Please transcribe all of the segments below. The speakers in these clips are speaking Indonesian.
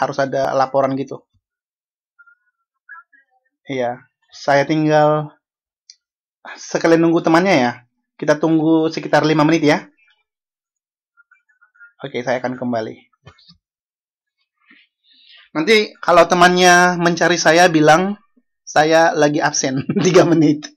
harus ada laporan gitu. Iya, saya tinggal sekalian nunggu temannya ya. Kita tunggu sekitar 5 menit ya. Oke, saya akan kembali. Nanti kalau temannya mencari saya bilang saya lagi absen 3 menit.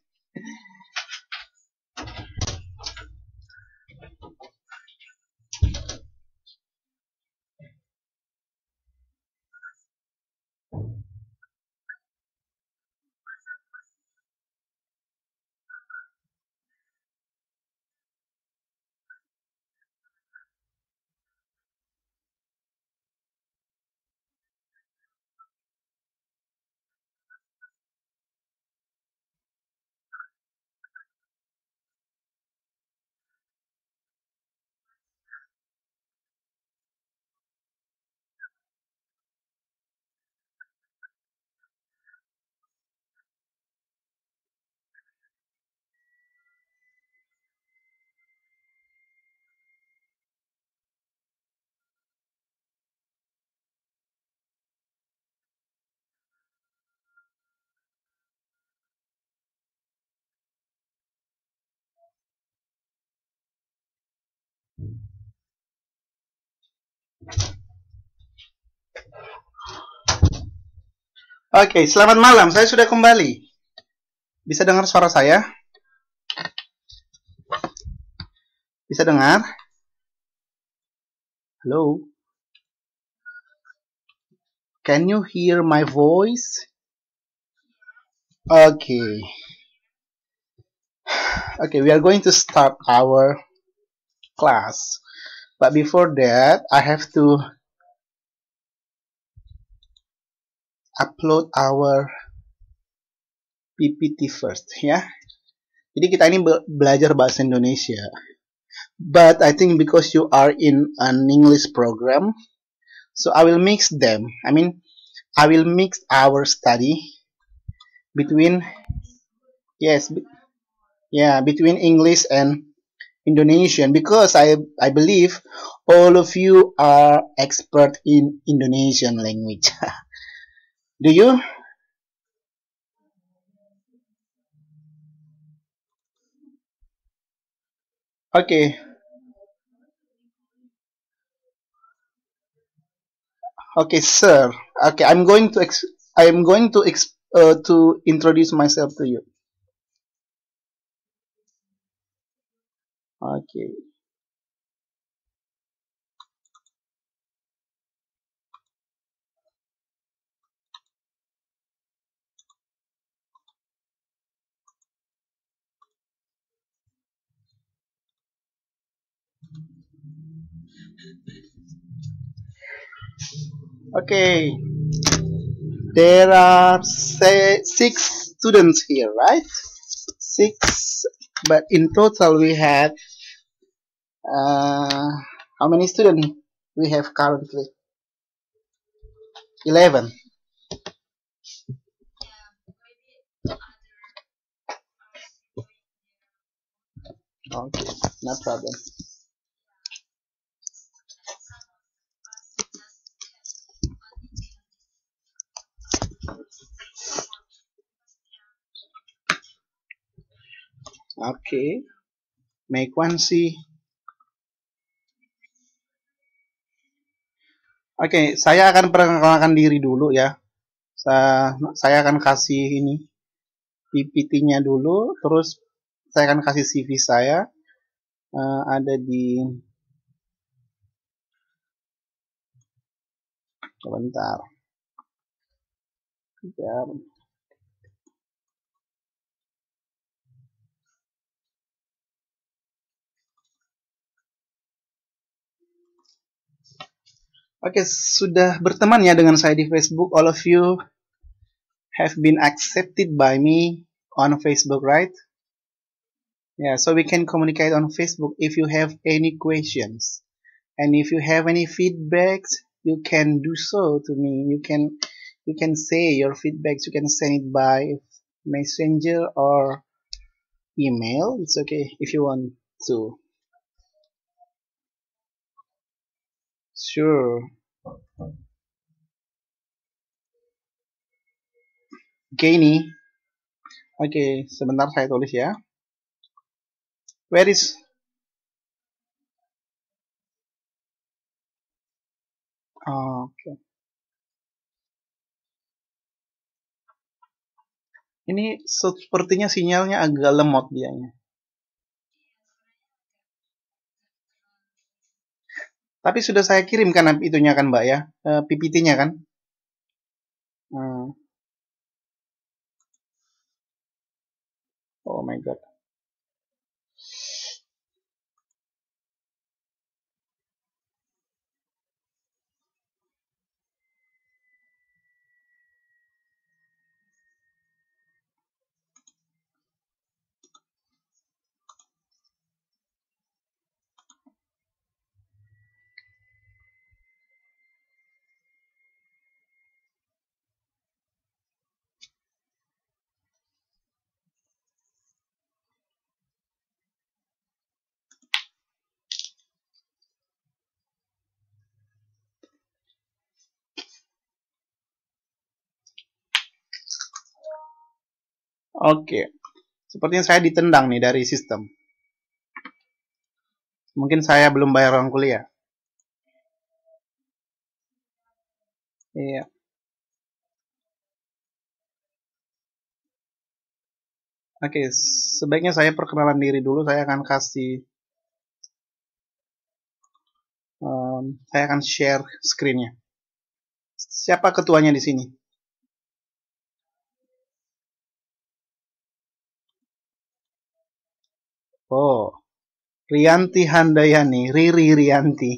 Oke, okay, selamat malam. Saya sudah kembali. Bisa dengar suara saya? Bisa dengar? Hello? Can you hear my voice? Oke. Okay. Okay, we are going to start our class. But before that, I have to upload our PPT first ya. Jadi kita ini be belajar bahasa Indonesia. But I think because you are in an English program, so I will mix them. I mean, I will mix our study between yes, be, yeah, between English and Indonesian because I I believe all of you are expert in Indonesian language. Do you? Okay. Okay, sir. Okay, I'm going to ex I am going to ex uh, to introduce myself to you. Okay. Okay, there are say, six students here, right? Six, but in total we have uh, how many students we have currently? Eleven. Okay, no problem. Okay. May one Oke, okay, saya akan perkenalkan diri dulu ya. Saya, saya akan kasih ini PPT-nya dulu, terus saya akan kasih CV saya. Uh, ada di sebentar. Ya. Oke, okay, sudah berteman ya dengan saya di Facebook. All of you have been accepted by me on Facebook, right? Yeah, so we can communicate on Facebook if you have any questions. And if you have any feedbacks, you can do so to me. You can you can say your feedbacks. You can send it by messenger or email. It's okay if you want to. sure. Oke ini. Oke, sebentar saya tulis ya. Where is Oke. Ini sepertinya sinyalnya agak lemot dianya. Tapi sudah saya kirimkan itunya kan Mbak ya, e, eh, PPT-nya kan. Hmm. Oh my god. Oke. Sepertinya saya ditendang nih dari sistem. Mungkin saya belum bayar uang kuliah. Iya. Oke, sebaiknya saya perkenalan diri dulu. Saya akan kasih, um, saya akan share screennya. Siapa ketuanya di sini? Rianti Handayani, Riri Rianti.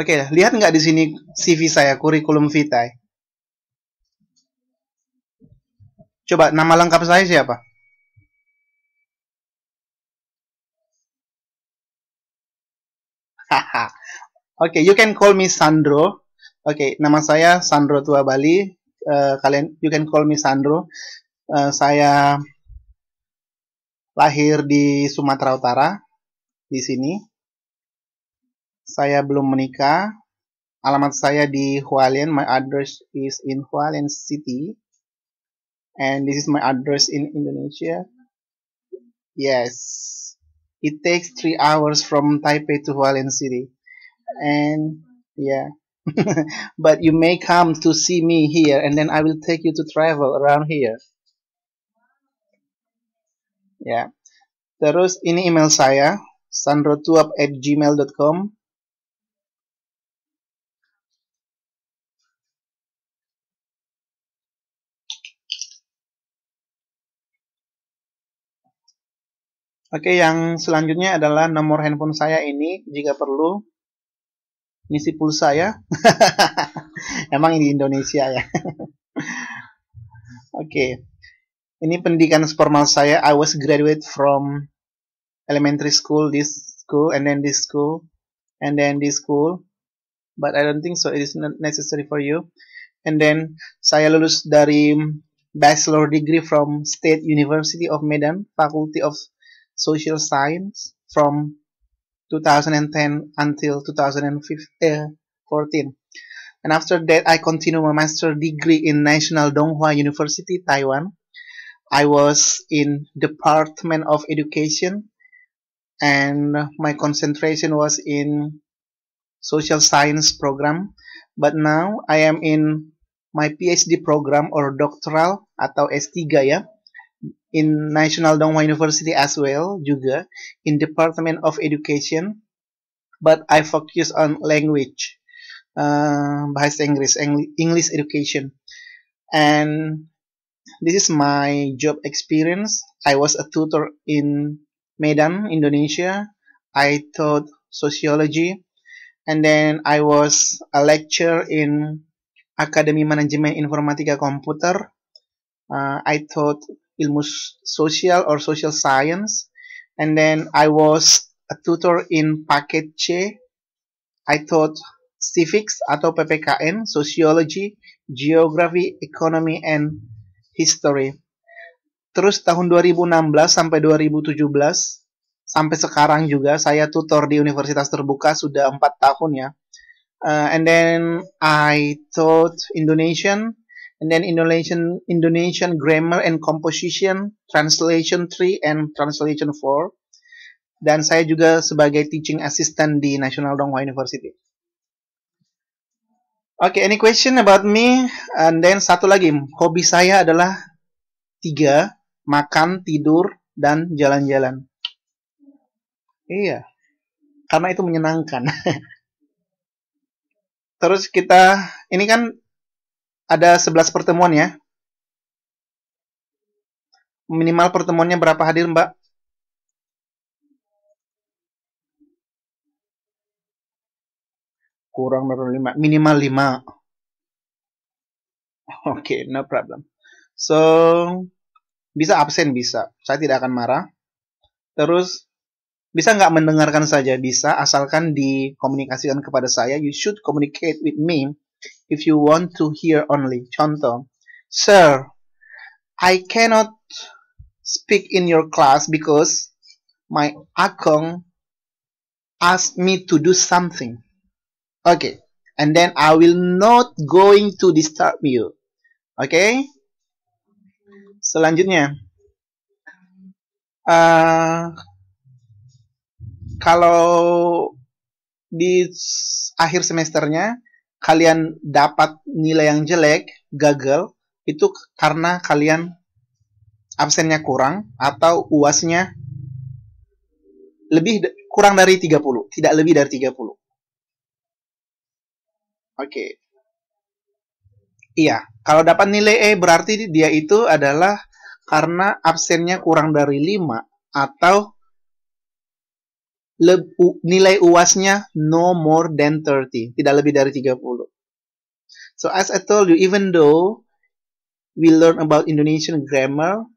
Oke, lihat nggak di sini CV saya, kurikulum vitae. Coba nama lengkap saya siapa? Oke, okay, you can call me Sandro. Oke, okay, nama saya Sandro Tua Bali. Uh, eh, kalian, you can call me Sandro. Uh, saya lahir di Sumatera Utara, di sini. Saya belum menikah. Alamat saya di Hualien. My address is in Hualien City. And this is my address in Indonesia. Yes, it takes three hours from Taipei to Hualien City. And yeah. but you may come to see me here, and then I will take you to travel around here. Ya. Terus ini email saya sandrotuap@gmail.com. Oke, yang selanjutnya adalah nomor handphone saya ini jika perlu ngisi pulsa ya. Emang di Indonesia ya. Oke. Okay. Ini pendidikan formal saya. I was graduate from elementary school, this school, and then this school, and then this school. But I don't think so. It is not necessary for you. And then saya lulus dari bachelor degree from State University of Medan, Faculty of Social Science from 2010 until 2014. And after that, I continued my master degree in National Donghua University, Taiwan. I was in Department of Education, and my concentration was in social science program. But now I am in my PhD program or doctoral atau S3 ya in National Dongwha University as well juga in Department of Education but I focus on language uh, bahasa Inggris English education and this is my job experience I was a tutor in Medan Indonesia I taught sociology and then I was a lecturer in Academy Management Informatica Computer uh, I taught ilmu sosial or social science and then I was a tutor in paket C I taught civics atau PPKN sociology geography economy and history terus tahun 2016 sampai 2017 sampai sekarang juga saya tutor di universitas terbuka sudah empat tahun ya uh, and then I taught Indonesian and then Indonesian Indonesian grammar and composition, translation 3 and translation 4. Dan saya juga sebagai teaching assistant di National Donghua University. Oke, okay, any question about me? And then satu lagi, hobi saya adalah tiga, makan, tidur, dan jalan-jalan. Iya, karena itu menyenangkan. Terus kita, ini kan ada 11 pertemuan ya. Minimal pertemuannya berapa hadir, Mbak? Kurang dari 5? Minimal 5. Oke, okay, no problem. So, bisa absen bisa. Saya tidak akan marah. Terus bisa nggak mendengarkan saja bisa asalkan dikomunikasikan kepada saya. You should communicate with me if you want to hear only. Contoh, Sir, I cannot speak in your class because my akong asked me to do something. Okay, and then I will not going to disturb you. Okay? Selanjutnya, uh, kalau di akhir semesternya kalian dapat nilai yang jelek, gagal, itu karena kalian absennya kurang atau UASnya lebih kurang dari 30, tidak lebih dari 30. Oke. Okay. Iya, kalau dapat nilai E berarti dia itu adalah karena absennya kurang dari 5 atau le, u, nilai UASnya no more than 30, tidak lebih dari 30. So as I told you, even though we learn about Indonesian grammar,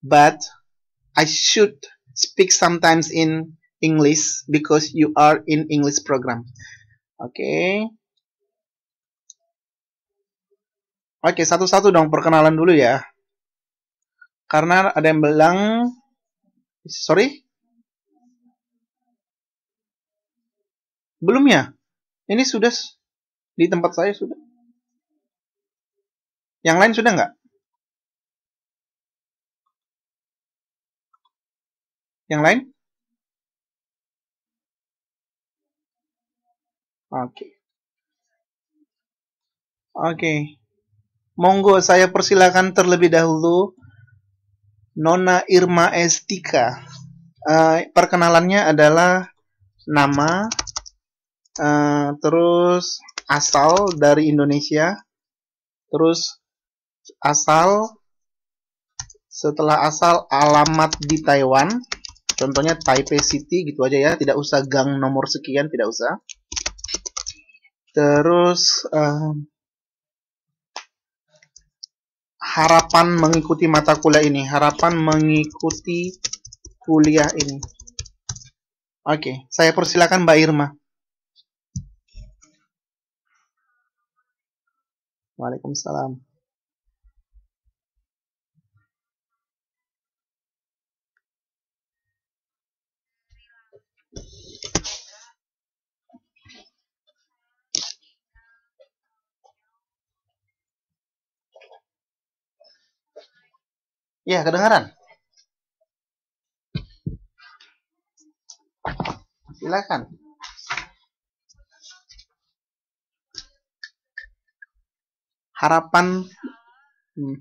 but I should speak sometimes in English because you are in English program. Oke. Okay. Oke, okay, satu-satu dong perkenalan dulu ya. Karena ada yang bilang sorry, Belum ya? Ini sudah di tempat saya sudah. Yang lain sudah nggak? Yang lain? Oke. Okay. Oke. Okay. Monggo saya persilakan terlebih dahulu Nona Irma Estika. Uh, perkenalannya adalah nama, Eh, terus asal dari Indonesia, terus asal setelah asal alamat di Taiwan, contohnya Taipei City gitu aja ya, tidak usah gang nomor sekian, tidak usah. Terus uh, harapan mengikuti mata kuliah ini, harapan mengikuti kuliah ini. Oke, okay, saya persilakan Mbak Irma. Waalaikumsalam. Ya, kedengaran. Silakan. harapan hmm.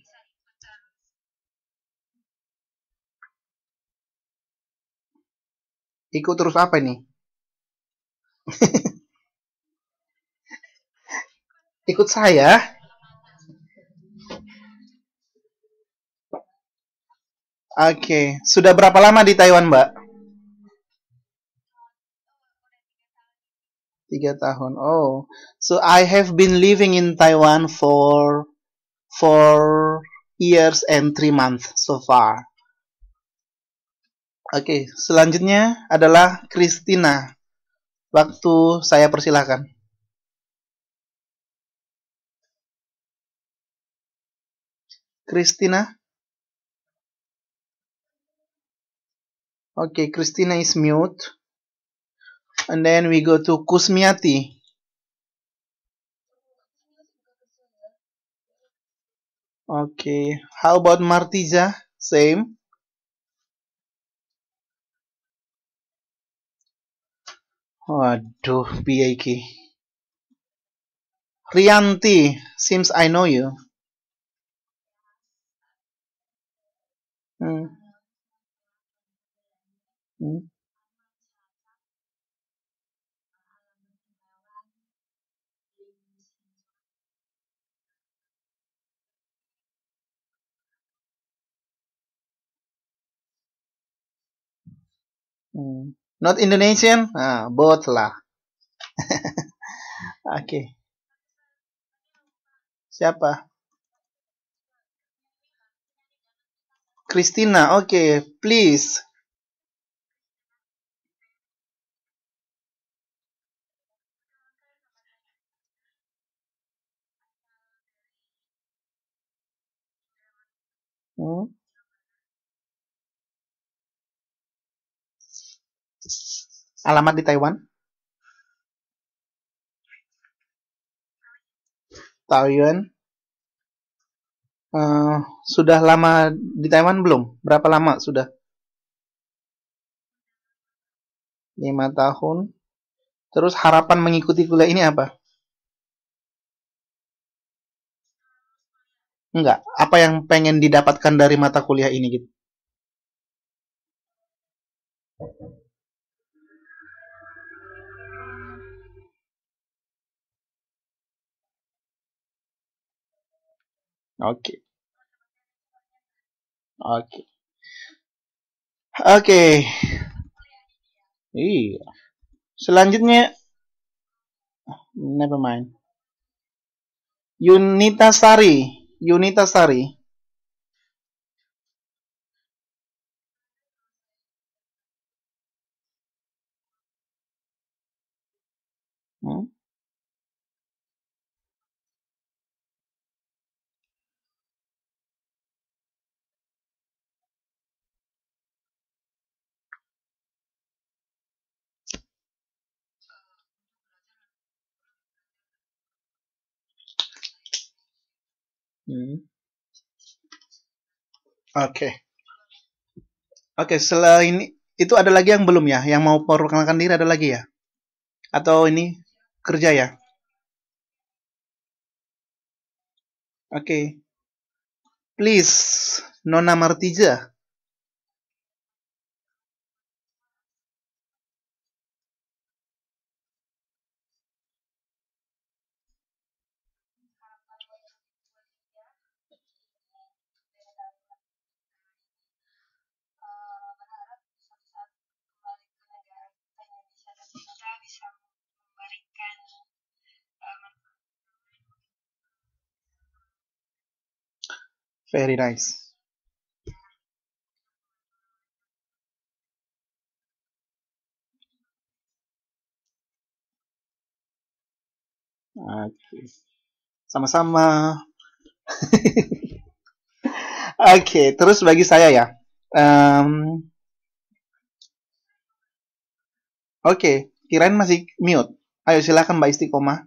ikut terus apa ini ikut saya Oke, okay. sudah berapa lama di Taiwan, Mbak? tiga tahun oh so I have been living in Taiwan for four years and three months so far oke okay, selanjutnya adalah Christina waktu saya persilahkan Christina Oke, okay, Christina is mute and then we go to Kusmiati. Okay, how about Martiza? Same. Waduh, oh, PIK. Rianti, seems I know you. Hmm. Hmm. Hmm. Not Indonesian? Ah, both lah. Oke. okay. Siapa? Christina. Oke, okay. please. Hmm? Alamat di Taiwan? Taiwan. Uh, sudah lama di Taiwan belum? Berapa lama sudah? 5 tahun. Terus harapan mengikuti kuliah ini apa? Enggak, apa yang pengen didapatkan dari mata kuliah ini gitu? Oke. Oke. Oke. Okay. Iya. Selanjutnya never mind. Yunita Sari, Yunita Sari. Hmm. Oke. Okay. Oke, okay, selain itu ada lagi yang belum ya? Yang mau perkenalkan diri ada lagi ya? Atau ini kerja ya? Oke. Okay. Please, Nona Martija. Very nice. Oke. Sama-sama. Oke, okay, terus bagi saya ya. Um, Oke, okay, kirain masih mute. Ayo silakan Mbak Istiqomah.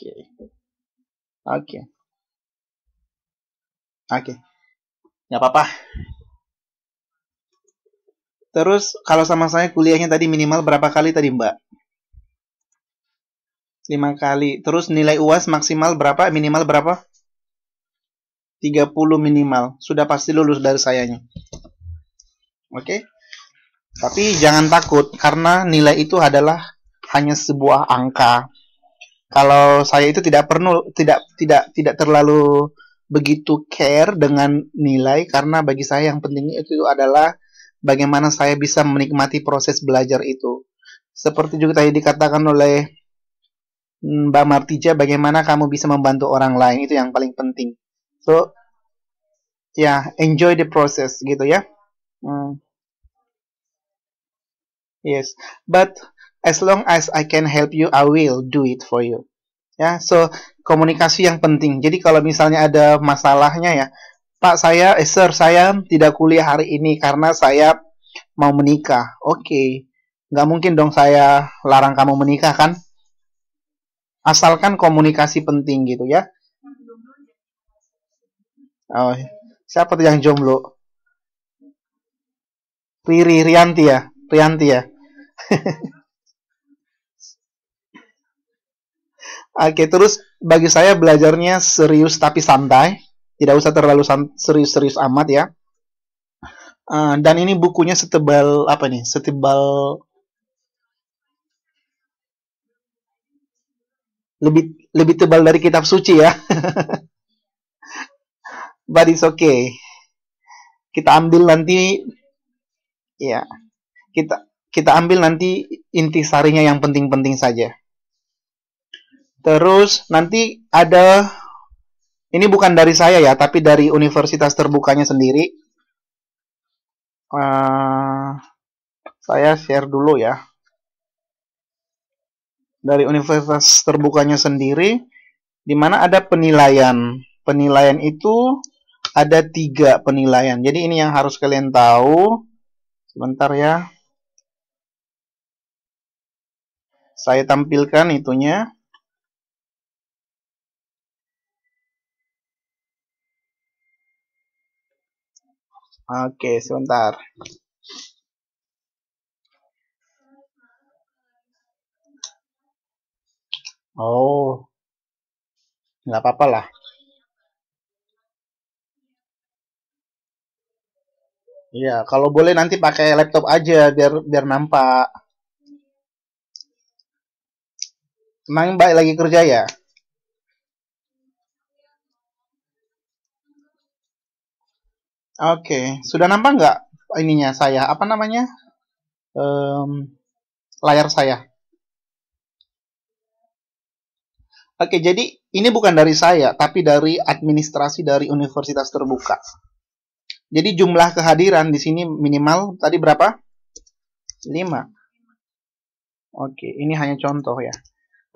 Okay. Oke. Okay. Oke. Okay. Nggak apa-apa. Terus kalau sama saya kuliahnya tadi minimal berapa kali tadi Mbak? Lima kali. Terus nilai UAS maksimal berapa? Minimal berapa? Tiga puluh minimal. Sudah pasti lulus dari sayanya. Oke? Okay? Tapi jangan takut karena nilai itu adalah hanya sebuah angka kalau saya itu tidak perlu tidak tidak tidak terlalu begitu care dengan nilai karena bagi saya yang penting itu adalah bagaimana saya bisa menikmati proses belajar itu. Seperti juga tadi dikatakan oleh hmm, Mbak Martija bagaimana kamu bisa membantu orang lain itu yang paling penting. So ya yeah, enjoy the process gitu ya. Hmm. Yes, but as long as I can help you, I will do it for you. Ya, so komunikasi yang penting. Jadi kalau misalnya ada masalahnya ya, Pak saya, eh, sir saya tidak kuliah hari ini karena saya mau menikah. Oke, okay. nggak mungkin dong saya larang kamu menikah kan? Asalkan komunikasi penting gitu ya. Oh, siapa tuh yang jomblo? Riri Rianti ya, Rianti ya. Oke, terus bagi saya belajarnya serius tapi santai, tidak usah terlalu serius-serius amat ya. Uh, dan ini bukunya setebal apa nih? Setebal lebih lebih tebal dari kitab suci ya. But it's okay. Kita ambil nanti ya. Kita kita ambil nanti inti sarinya yang penting-penting saja. Terus nanti ada ini bukan dari saya ya, tapi dari universitas terbukanya sendiri. Uh, saya share dulu ya. Dari universitas terbukanya sendiri, di mana ada penilaian. Penilaian itu ada tiga penilaian. Jadi ini yang harus kalian tahu. Sebentar ya. Saya tampilkan itunya. Oke, sebentar. Oh, nggak apa-apa lah. Iya, kalau boleh nanti pakai laptop aja biar biar nampak. Emang baik lagi kerja ya? Oke, sudah nampak nggak ininya saya? Apa namanya? Um, layar saya. Oke, jadi ini bukan dari saya, tapi dari administrasi dari Universitas Terbuka. Jadi jumlah kehadiran di sini minimal tadi berapa? 5. Oke, ini hanya contoh ya.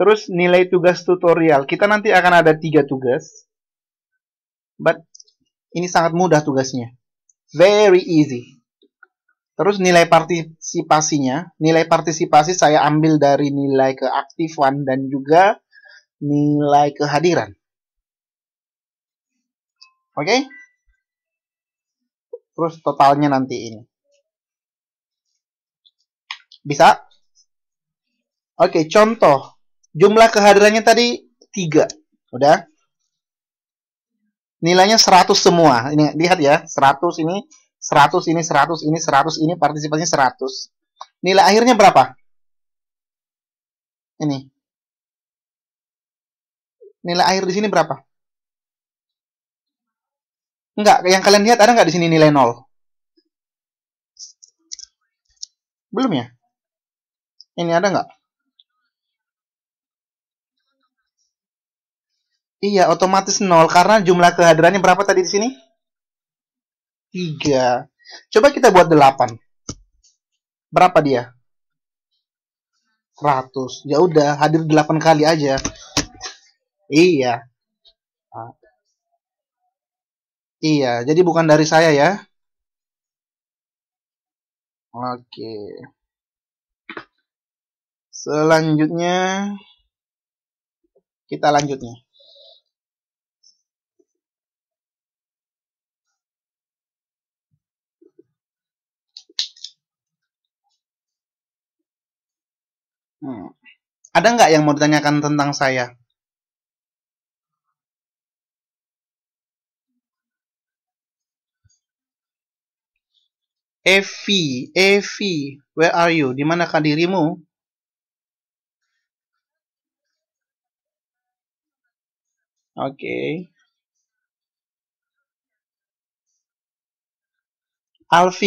Terus nilai tugas tutorial. Kita nanti akan ada tiga tugas. But ini sangat mudah tugasnya. Very easy. Terus nilai partisipasinya, nilai partisipasi saya ambil dari nilai keaktifan dan juga nilai kehadiran. Oke? Okay? Terus totalnya nanti ini. Bisa? Oke, okay, contoh. Jumlah kehadirannya tadi 3. Udah? nilainya 100 semua. Ini lihat ya, 100 ini, 100 ini, 100 ini, 100 ini, partisipasinya 100. Nilai akhirnya berapa? Ini. Nilai akhir di sini berapa? Enggak, yang kalian lihat ada enggak di sini nilai 0? Belum ya? Ini ada enggak? Iya, otomatis nol karena jumlah kehadirannya berapa tadi di sini? 3. Coba kita buat 8. Berapa dia? 100. Ya udah, hadir 8 kali aja. Iya. Iya, jadi bukan dari saya ya. Oke. Selanjutnya kita lanjutnya. Hmm. Ada nggak yang mau ditanyakan tentang saya? Evi, Evi, where are you? Di manakah dirimu? Oke. Okay. Alfi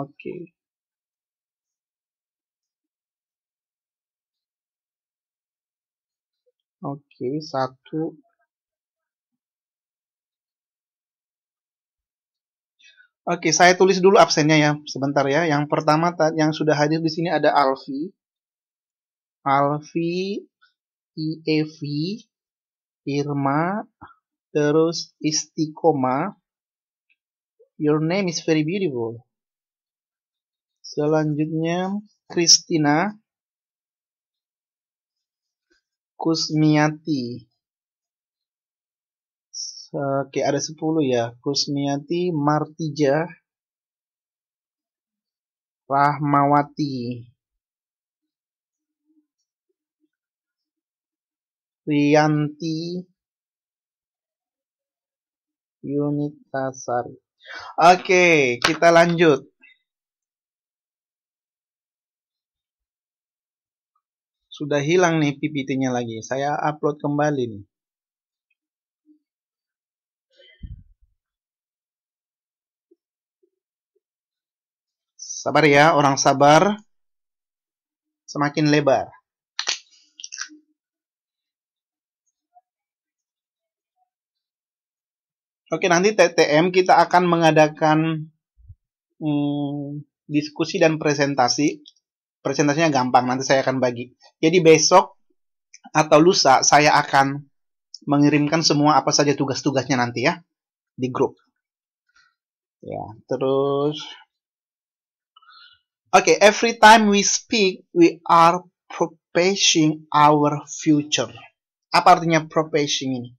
Oke. Oke, satu. Oke, saya tulis dulu absennya ya, sebentar ya. Yang pertama yang sudah hadir di sini ada Alfi. Alfi, IEV, Irma, terus Istiqomah. Your name is very beautiful. Selanjutnya Kristina Kusmiati. Oke, ada 10 ya. Kusmiati Martija Rahmawati. Rianti Yunita Sari. Oke, kita lanjut. sudah hilang nih PPT-nya lagi. Saya upload kembali nih. Sabar ya, orang sabar semakin lebar. Oke, nanti TTM kita akan mengadakan hmm, diskusi dan presentasi Presentasinya gampang, nanti saya akan bagi. Jadi besok atau lusa saya akan mengirimkan semua apa saja tugas-tugasnya nanti ya di grup. Ya, terus Oke, okay, every time we speak we are propaging our future. Apa artinya propaging ini?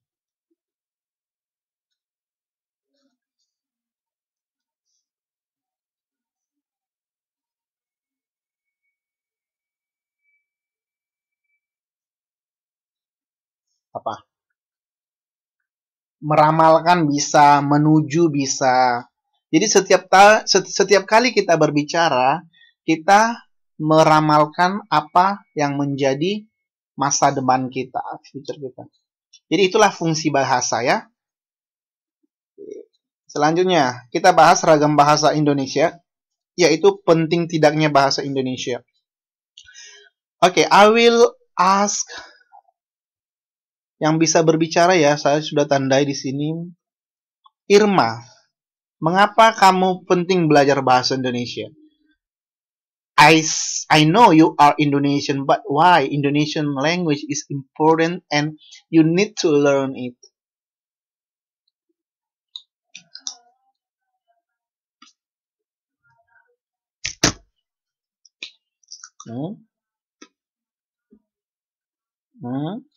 apa meramalkan bisa menuju bisa jadi setiap ta, setiap kali kita berbicara kita meramalkan apa yang menjadi masa depan kita future kita jadi itulah fungsi bahasa ya selanjutnya kita bahas ragam bahasa Indonesia yaitu penting tidaknya bahasa Indonesia oke okay, I will ask yang bisa berbicara ya, saya sudah tandai di sini. Irma, mengapa kamu penting belajar bahasa Indonesia? I, I know you are Indonesian, but why Indonesian language is important and you need to learn it. Hmm? Hmm?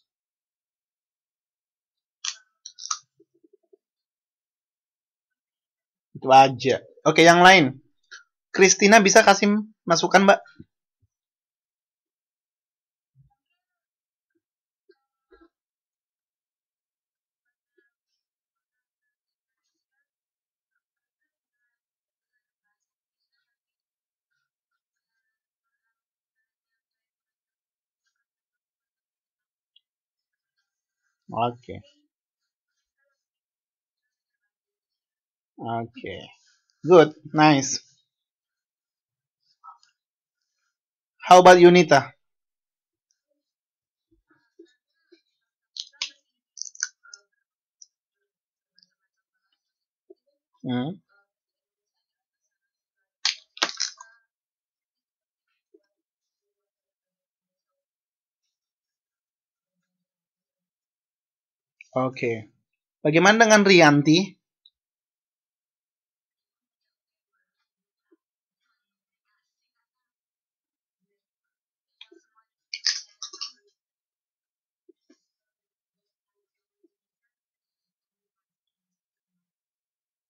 Itu aja. Oke, yang lain. Kristina bisa kasih masukan, Mbak? Oke. Okay. Okay, good, nice. How about Unita? Hmm. Oke. Okay. Bagaimana dengan Rianti?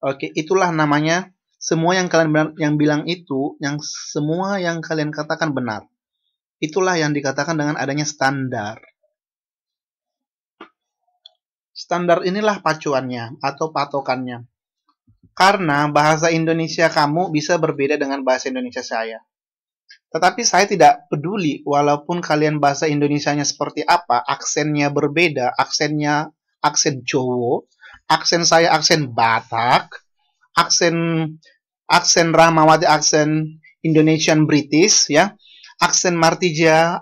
Oke, itulah namanya semua yang kalian benar, yang bilang itu, yang semua yang kalian katakan benar. Itulah yang dikatakan dengan adanya standar. Standar inilah pacuannya atau patokannya. Karena bahasa Indonesia kamu bisa berbeda dengan bahasa Indonesia saya. Tetapi saya tidak peduli walaupun kalian bahasa Indonesia-nya seperti apa, aksennya berbeda, aksennya aksen Jowo, aksen saya aksen Batak, aksen aksen Rahmawati aksen Indonesian British ya, aksen Martija,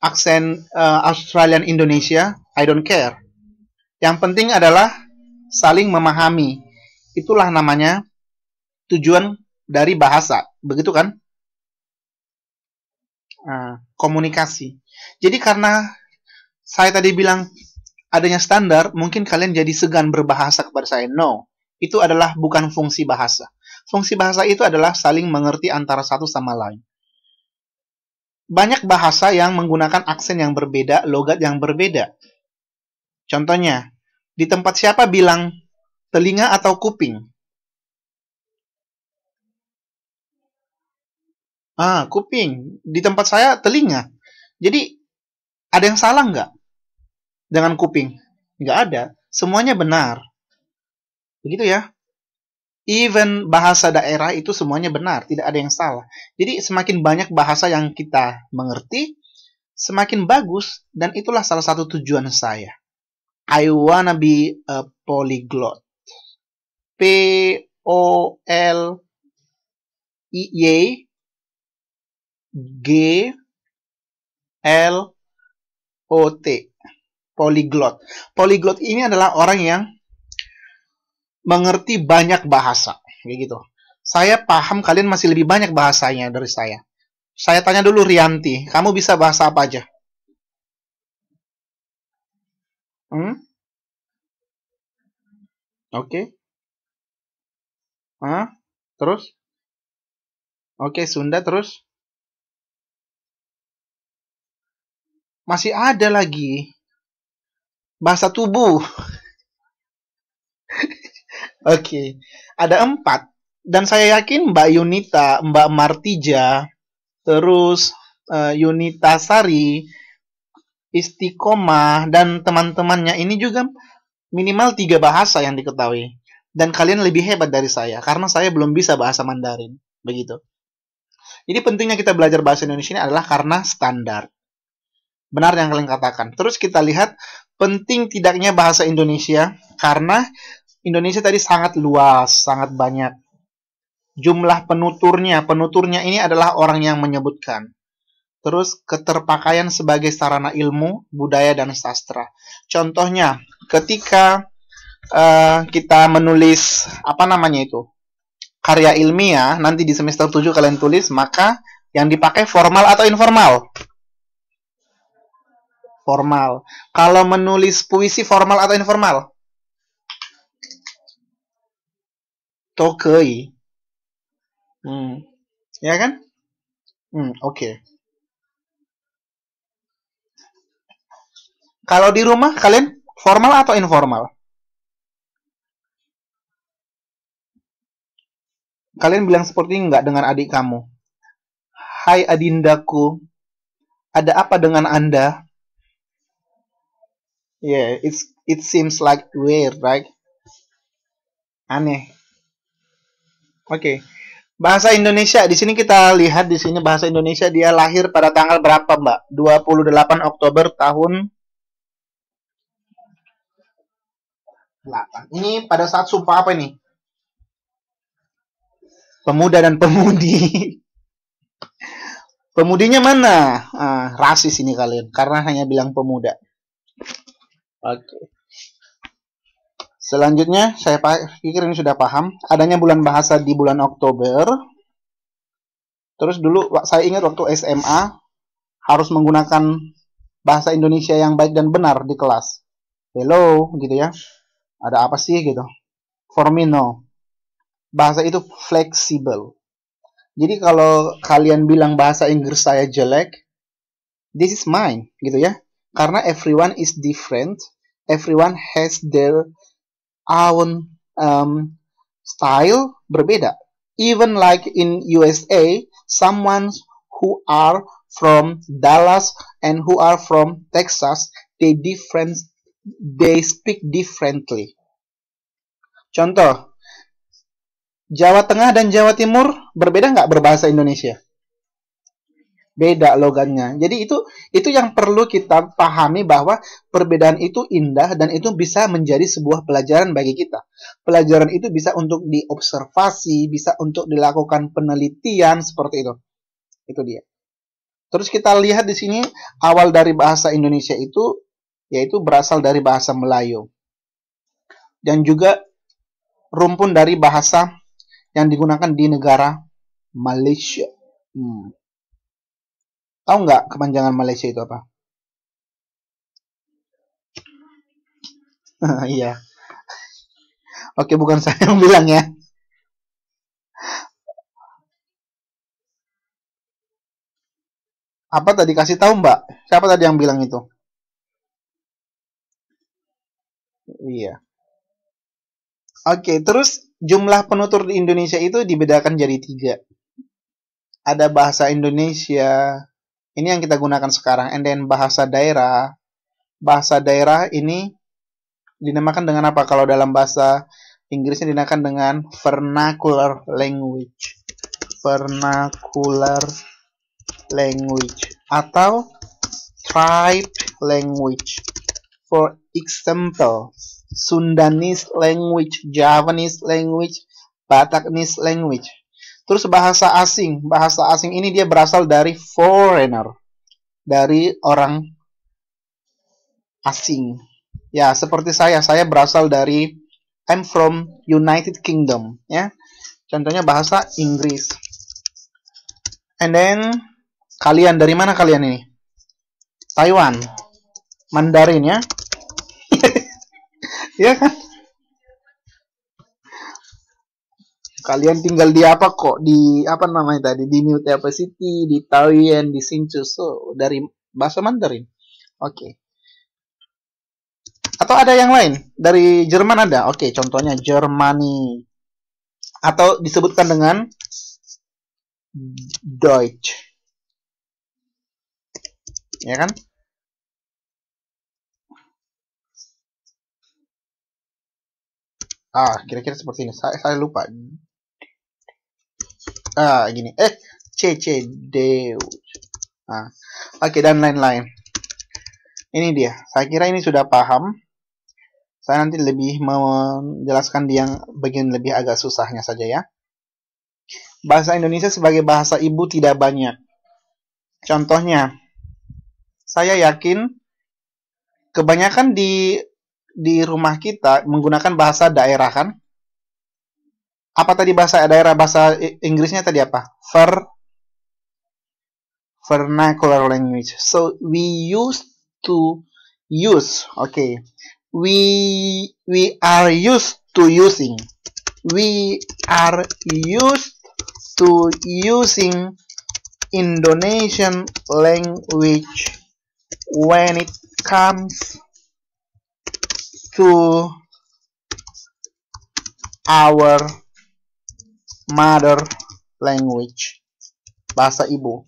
aksen uh, Australian Indonesia, I don't care. Yang penting adalah saling memahami. Itulah namanya tujuan dari bahasa, begitu kan? Nah, komunikasi. Jadi karena saya tadi bilang adanya standar, mungkin kalian jadi segan berbahasa kepada saya. No, itu adalah bukan fungsi bahasa. Fungsi bahasa itu adalah saling mengerti antara satu sama lain. Banyak bahasa yang menggunakan aksen yang berbeda, logat yang berbeda. Contohnya, di tempat siapa bilang telinga atau kuping? Ah, kuping. Di tempat saya telinga. Jadi, ada yang salah nggak? dengan kuping. Nggak ada. Semuanya benar. Begitu ya. Even bahasa daerah itu semuanya benar. Tidak ada yang salah. Jadi semakin banyak bahasa yang kita mengerti, semakin bagus. Dan itulah salah satu tujuan saya. I wanna be a polyglot. P-O-L-I-Y G L O T polyglot. Polyglot ini adalah orang yang mengerti banyak bahasa, kayak gitu. Saya paham kalian masih lebih banyak bahasanya dari saya. Saya tanya dulu Rianti, kamu bisa bahasa apa aja? Hmm? Oke. Okay. Hah? Terus? Oke, okay, Sunda terus. Masih ada lagi bahasa tubuh. Oke, okay. ada empat dan saya yakin Mbak Yunita, Mbak Martija, terus uh, Yunita Sari, Istiqomah dan teman-temannya ini juga minimal tiga bahasa yang diketahui dan kalian lebih hebat dari saya karena saya belum bisa bahasa Mandarin begitu. Jadi pentingnya kita belajar bahasa Indonesia ini adalah karena standar. Benar yang kalian katakan. Terus kita lihat penting tidaknya bahasa Indonesia karena Indonesia tadi sangat luas, sangat banyak. Jumlah penuturnya, penuturnya ini adalah orang yang menyebutkan. Terus keterpakaian sebagai sarana ilmu, budaya dan sastra. Contohnya, ketika uh, kita menulis apa namanya itu? karya ilmiah nanti di semester 7 kalian tulis, maka yang dipakai formal atau informal? Formal. Kalau menulis puisi formal atau informal? Tokei. Hmm. Ya kan? Hmm, oke. Okay. Kalau di rumah kalian formal atau informal? Kalian bilang seperti enggak dengan adik kamu? Hai adindaku, ada apa dengan Anda? yeah it's it seems like weird right aneh oke okay. bahasa Indonesia di sini kita lihat di sini bahasa Indonesia dia lahir pada tanggal berapa Mbak 28 Oktober tahun 8 ini pada saat sumpah apa ini pemuda dan pemudi Pemudinya mana? Ah, rasis ini kalian, karena hanya bilang pemuda. Oke. Selanjutnya, saya pikir ini sudah paham. Adanya bulan bahasa di bulan Oktober. Terus dulu saya ingat waktu SMA harus menggunakan bahasa Indonesia yang baik dan benar di kelas. Hello, gitu ya. Ada apa sih gitu? For me, no. Bahasa itu fleksibel. Jadi kalau kalian bilang bahasa Inggris saya jelek, this is mine, gitu ya. Karena everyone is different, everyone has their own um, style berbeda. Even like in USA, someone who are from Dallas and who are from Texas, they different, they speak differently. Contoh, Jawa Tengah dan Jawa Timur berbeda nggak berbahasa Indonesia? beda logannya. Jadi itu itu yang perlu kita pahami bahwa perbedaan itu indah dan itu bisa menjadi sebuah pelajaran bagi kita. Pelajaran itu bisa untuk diobservasi, bisa untuk dilakukan penelitian seperti itu. Itu dia. Terus kita lihat di sini awal dari bahasa Indonesia itu yaitu berasal dari bahasa Melayu. Dan juga rumpun dari bahasa yang digunakan di negara Malaysia. Hmm. Tahu nggak kepanjangan Malaysia itu apa? Iya. Oke, bukan saya yang bilang ya. Apa tadi kasih tahu Mbak? Siapa tadi yang bilang itu? Iya. Oke, terus jumlah penutur di Indonesia itu dibedakan jadi tiga. Ada bahasa Indonesia, ini yang kita gunakan sekarang. And then bahasa daerah. Bahasa daerah ini dinamakan dengan apa? Kalau dalam bahasa Inggrisnya dinamakan dengan vernacular language. Vernacular language atau tribe language. For example, Sundanese language, Javanese language, Bataknese language. Terus bahasa asing, bahasa asing ini dia berasal dari foreigner, dari orang asing. Ya, seperti saya, saya berasal dari I'm from United Kingdom, ya. Contohnya bahasa Inggris. And then kalian dari mana kalian ini? Taiwan. Mandarin ya. ya kan? kalian tinggal di apa kok di apa namanya tadi di New Taipei City di Taoyuan di Sinchu so dari bahasa Mandarin oke okay. atau ada yang lain dari Jerman ada oke okay, contohnya Germany atau disebutkan dengan Deutsch ya kan ah kira-kira seperti ini saya, saya lupa ah gini eh C C D nah, oke dan lain-lain ini dia saya kira ini sudah paham saya nanti lebih menjelaskan di yang bagian lebih agak susahnya saja ya bahasa Indonesia sebagai bahasa ibu tidak banyak contohnya saya yakin kebanyakan di di rumah kita menggunakan bahasa daerah kan apa tadi bahasa daerah bahasa Inggrisnya tadi apa? Ver vernacular language. So we used to use. Okay. We we are used to using. We are used to using Indonesian language when it comes to our mother language bahasa ibu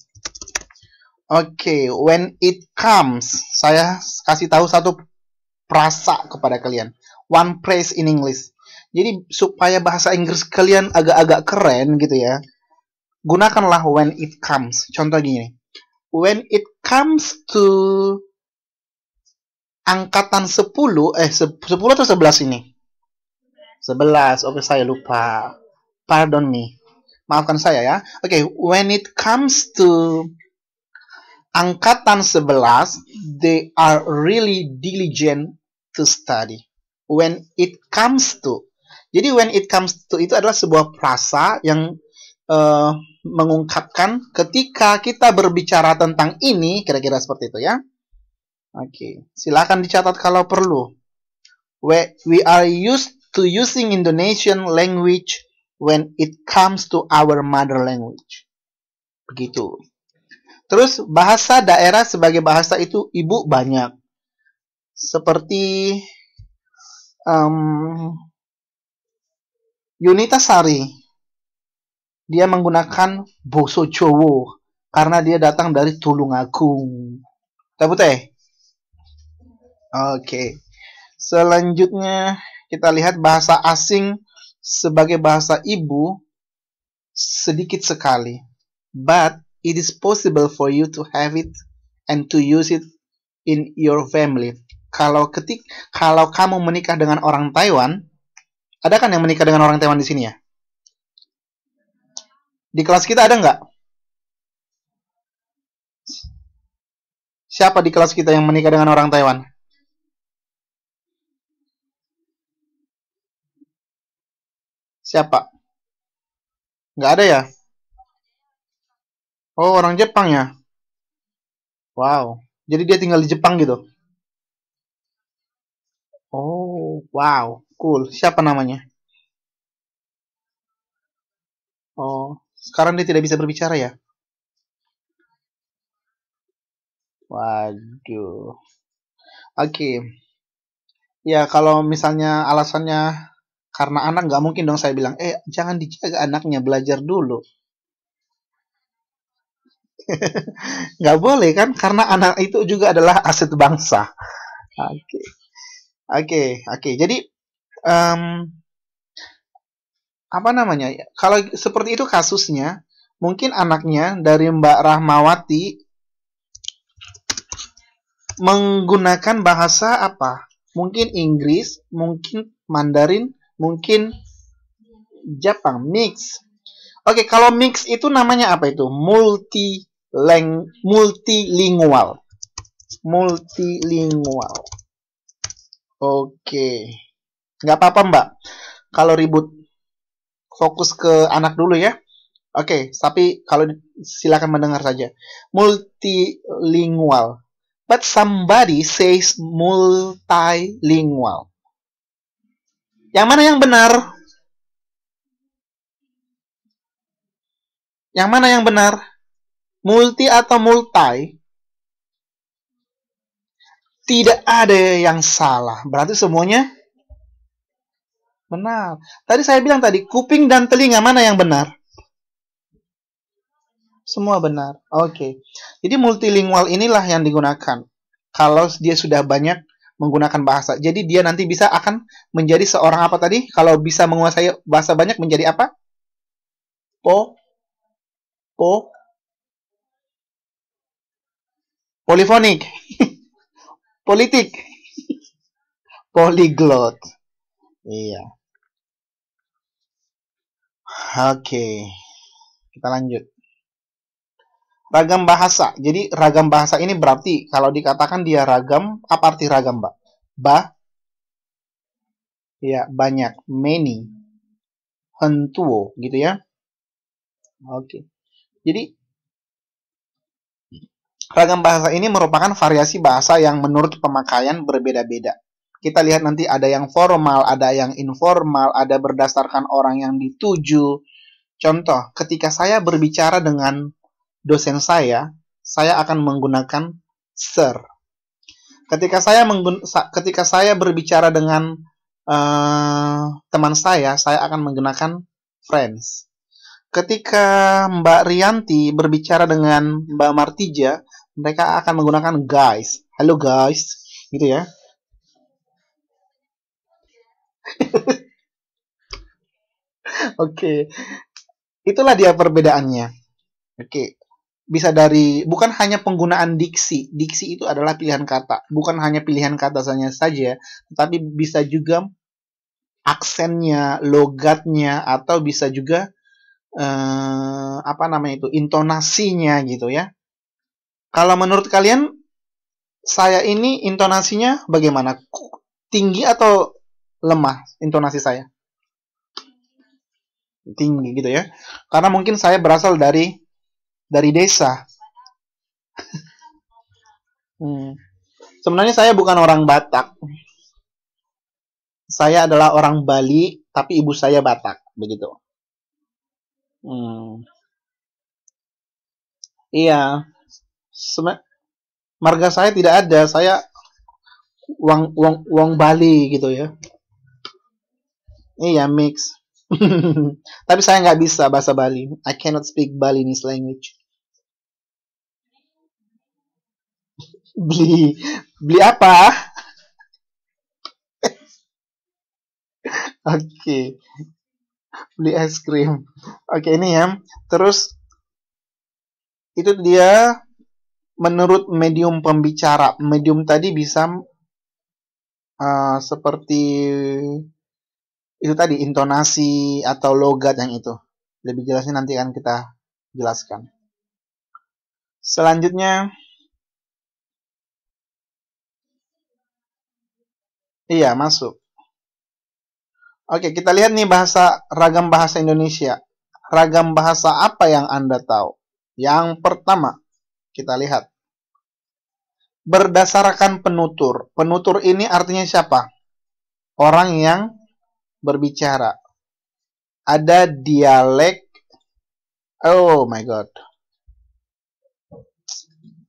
oke okay, when it comes saya kasih tahu satu prasa kepada kalian one phrase in English jadi supaya bahasa Inggris kalian agak-agak keren gitu ya gunakanlah when it comes contoh gini when it comes to angkatan 10 eh 10 atau 11 ini 11 oke okay, saya lupa pardon me. Maafkan saya ya. Oke, okay, when it comes to angkatan 11, they are really diligent to study. When it comes to. Jadi when it comes to itu adalah sebuah prasa yang uh, mengungkapkan ketika kita berbicara tentang ini, kira-kira seperti itu ya. Oke, okay. silakan dicatat kalau perlu. We, we are used to using Indonesian language when it comes to our mother language. Begitu. Terus bahasa daerah sebagai bahasa itu ibu banyak. Seperti um, Yunita Sari, dia menggunakan Boso Jowo karena dia datang dari Tulungagung. Tapi teh? Oke. Okay. Selanjutnya kita lihat bahasa asing sebagai bahasa ibu sedikit sekali. But it is possible for you to have it and to use it in your family. Kalau ketik kalau kamu menikah dengan orang Taiwan, ada kan yang menikah dengan orang Taiwan di sini ya? Di kelas kita ada nggak? Siapa di kelas kita yang menikah dengan orang Taiwan? Siapa? Nggak ada ya? Oh, orang Jepang ya? Wow. Jadi dia tinggal di Jepang gitu? Oh, wow. Cool. Siapa namanya? Oh, sekarang dia tidak bisa berbicara ya? Waduh. Oke. Okay. Ya, kalau misalnya alasannya karena anak nggak mungkin dong saya bilang, eh jangan dijaga anaknya belajar dulu. nggak boleh kan? Karena anak itu juga adalah aset bangsa. Oke, oke, oke. Jadi um, apa namanya? Kalau seperti itu kasusnya, mungkin anaknya dari Mbak Rahmawati menggunakan bahasa apa? Mungkin Inggris, mungkin Mandarin, mungkin Jepang mix. Oke, kalau mix itu namanya apa itu? Multi -leng multilingual. Multilingual. Oke. Nggak apa-apa, Mbak. Kalau ribut fokus ke anak dulu ya. Oke, tapi kalau silakan mendengar saja. Multilingual. But somebody says multilingual. Yang mana yang benar? Yang mana yang benar? Multi atau multi? Tidak ada yang salah. Berarti semuanya benar. Tadi saya bilang tadi, kuping dan telinga mana yang benar? Semua benar. Oke. Okay. Jadi multilingual inilah yang digunakan. Kalau dia sudah banyak menggunakan bahasa. Jadi dia nanti bisa akan menjadi seorang apa tadi? Kalau bisa menguasai bahasa banyak menjadi apa? Po po polifonik. Politik. Polyglot. Iya. Oke. Kita lanjut. Ragam bahasa. Jadi ragam bahasa ini berarti kalau dikatakan dia ragam, apa arti ragam, Mbak? Ba ya banyak, many, hentuo gitu ya. Oke. Jadi ragam bahasa ini merupakan variasi bahasa yang menurut pemakaian berbeda-beda. Kita lihat nanti ada yang formal, ada yang informal, ada berdasarkan orang yang dituju. Contoh, ketika saya berbicara dengan dosen saya, saya akan menggunakan sir. Ketika saya menggun, ketika saya berbicara dengan uh, teman saya, saya akan menggunakan friends. Ketika Mbak Rianti berbicara dengan Mbak Martija, mereka akan menggunakan guys. Halo guys, gitu ya. Oke. Okay. Itulah dia perbedaannya. Oke. Okay bisa dari bukan hanya penggunaan diksi. Diksi itu adalah pilihan kata, bukan hanya pilihan kata saja saja, tetapi bisa juga aksennya, logatnya atau bisa juga eh, apa namanya itu, intonasinya gitu ya. Kalau menurut kalian saya ini intonasinya bagaimana? Tinggi atau lemah intonasi saya? Tinggi gitu ya. Karena mungkin saya berasal dari dari desa. hmm. Sebenarnya saya bukan orang Batak. Saya adalah orang Bali, tapi ibu saya Batak, begitu. Hmm. Iya. Sem marga saya tidak ada, saya uang uang uang Bali gitu ya. Iya, mix. tapi saya nggak bisa bahasa Bali. I cannot speak Balinese language. beli beli apa? Oke, okay. beli es krim. Oke okay, ini ya. Terus itu dia menurut medium pembicara. Medium tadi bisa uh, seperti itu tadi intonasi atau logat yang itu. Lebih jelasnya nanti akan kita jelaskan. Selanjutnya Iya, masuk. Oke, kita lihat nih bahasa ragam bahasa Indonesia. Ragam bahasa apa yang Anda tahu? Yang pertama, kita lihat. Berdasarkan penutur. Penutur ini artinya siapa? Orang yang berbicara. Ada dialek. Oh my god.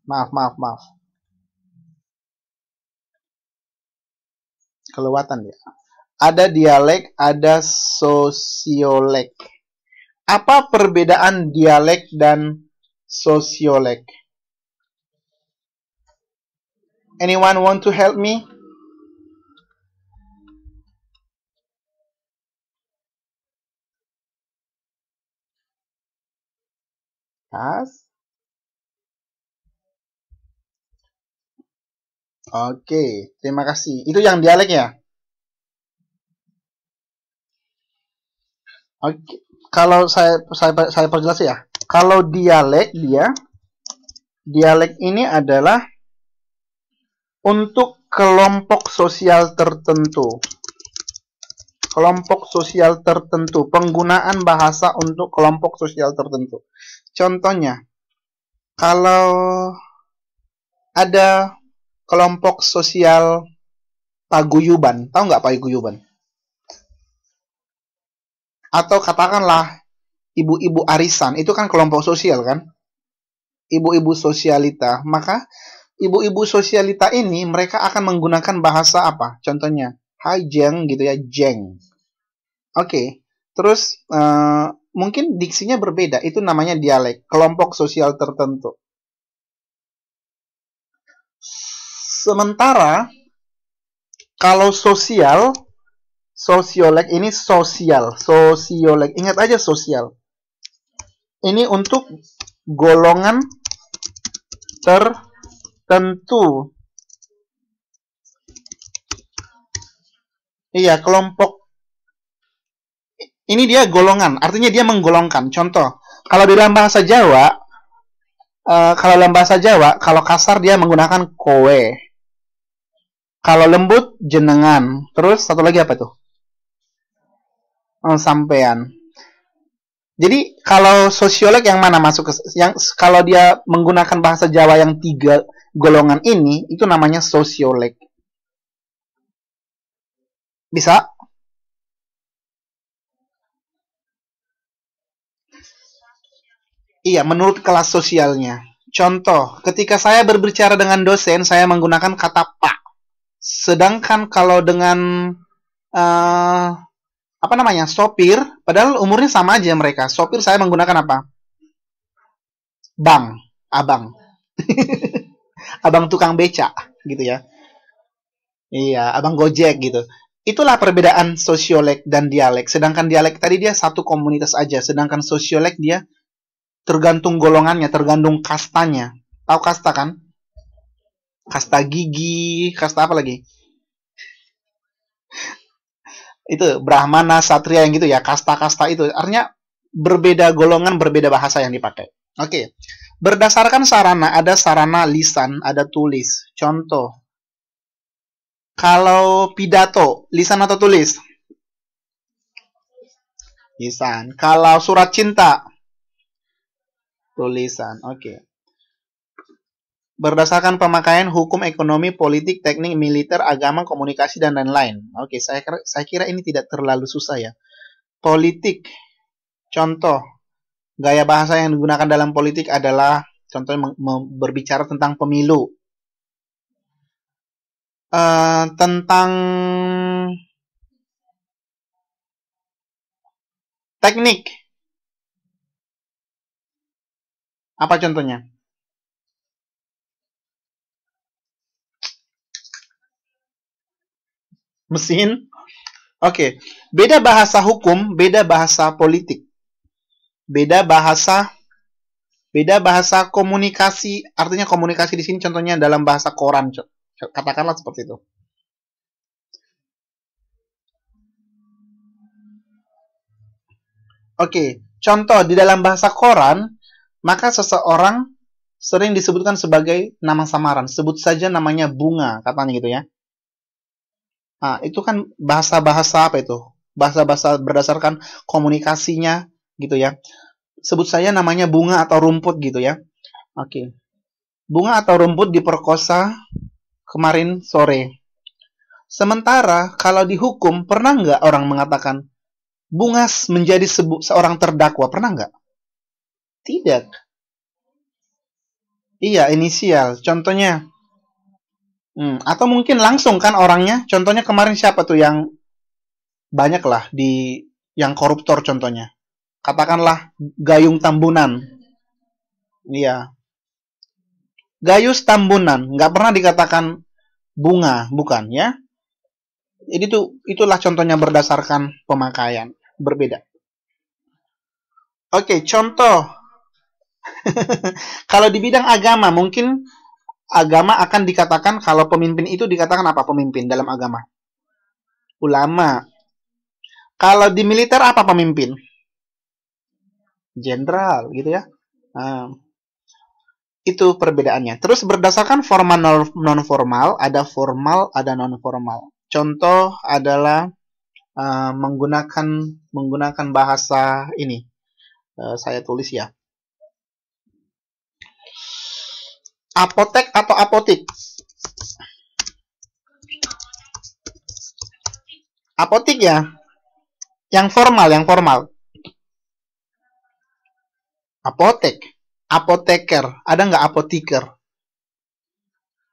Maaf, maaf, maaf kelewatan ya. Ada dialek, ada sosiolek. Apa perbedaan dialek dan sosiolek? Anyone want to help me? Yes. Oke, terima kasih. Itu yang dialek ya? Oke, kalau saya saya saya perjelas ya. Kalau dialek dia dialek ini adalah untuk kelompok sosial tertentu. Kelompok sosial tertentu, penggunaan bahasa untuk kelompok sosial tertentu. Contohnya, kalau ada kelompok sosial paguyuban. Tahu nggak paguyuban? Atau katakanlah ibu-ibu arisan, itu kan kelompok sosial kan? Ibu-ibu sosialita. Maka ibu-ibu sosialita ini mereka akan menggunakan bahasa apa? Contohnya, hai jeng gitu ya, jeng. Oke, terus uh, mungkin diksinya berbeda, itu namanya dialek, kelompok sosial tertentu. Sementara kalau sosial, sosiolek ini sosial, sosiolek. Ingat aja sosial. Ini untuk golongan tertentu. Iya, kelompok. Ini dia golongan, artinya dia menggolongkan. Contoh, kalau di dalam bahasa Jawa, uh, kalau dalam bahasa Jawa, kalau kasar dia menggunakan kowe kalau lembut jenengan. Terus satu lagi apa tuh? Oh, sampean. Jadi kalau sosiolog yang mana masuk ke yang kalau dia menggunakan bahasa Jawa yang tiga golongan ini itu namanya sosiolog. Bisa? Iya, menurut kelas sosialnya. Contoh, ketika saya berbicara dengan dosen, saya menggunakan kata Pak. Sedangkan kalau dengan uh, apa namanya sopir, padahal umurnya sama aja mereka. Sopir saya menggunakan apa? Bang, abang, abang tukang beca, gitu ya. Iya, abang gojek gitu. Itulah perbedaan sosiolek dan dialek. Sedangkan dialek tadi dia satu komunitas aja, sedangkan sosiolek dia tergantung golongannya, tergantung kastanya. Tahu kasta kan? kasta gigi, kasta apa lagi? itu Brahmana, Satria yang gitu ya, kasta-kasta itu. Artinya berbeda golongan, berbeda bahasa yang dipakai. Oke. Berdasarkan sarana, ada sarana lisan, ada tulis. Contoh. Kalau pidato, lisan atau tulis? Lisan. Kalau surat cinta, tulisan. Oke. Okay berdasarkan pemakaian hukum ekonomi, politik, teknik, militer, agama, komunikasi dan lain-lain. Oke, saya kira, saya kira ini tidak terlalu susah ya. Politik. Contoh gaya bahasa yang digunakan dalam politik adalah contohnya berbicara tentang pemilu. Uh, tentang teknik. Apa contohnya? mesin. Oke, okay. beda bahasa hukum, beda bahasa politik. Beda bahasa beda bahasa komunikasi, artinya komunikasi di sini contohnya dalam bahasa koran. Katakanlah seperti itu. Oke, okay. contoh di dalam bahasa koran, maka seseorang sering disebutkan sebagai nama samaran. Sebut saja namanya bunga, katanya gitu ya. Nah, itu kan bahasa-bahasa apa itu? Bahasa-bahasa berdasarkan komunikasinya gitu ya. Sebut saya namanya bunga atau rumput gitu ya. Oke. Bunga atau rumput diperkosa kemarin sore. Sementara kalau dihukum pernah nggak orang mengatakan bunga menjadi seorang terdakwa pernah nggak? Tidak. Iya inisial. Contohnya Hmm, atau mungkin langsung kan orangnya. Contohnya kemarin siapa tuh yang banyak lah di yang koruptor contohnya. Katakanlah Gayung Tambunan. Iya. Gayus Tambunan nggak pernah dikatakan bunga, bukan ya? Jadi tuh itulah contohnya berdasarkan pemakaian berbeda. Oke, contoh. Kalau di bidang agama mungkin agama akan dikatakan kalau pemimpin itu dikatakan apa pemimpin dalam agama? Ulama. Kalau di militer apa pemimpin? Jenderal gitu ya. Nah, itu perbedaannya. Terus berdasarkan formal non formal, ada formal, ada non formal. Contoh adalah uh, menggunakan menggunakan bahasa ini. Uh, saya tulis ya. apotek atau apotik? Apotik ya. Yang formal, yang formal. Apotek. Apoteker. Ada nggak apotiker?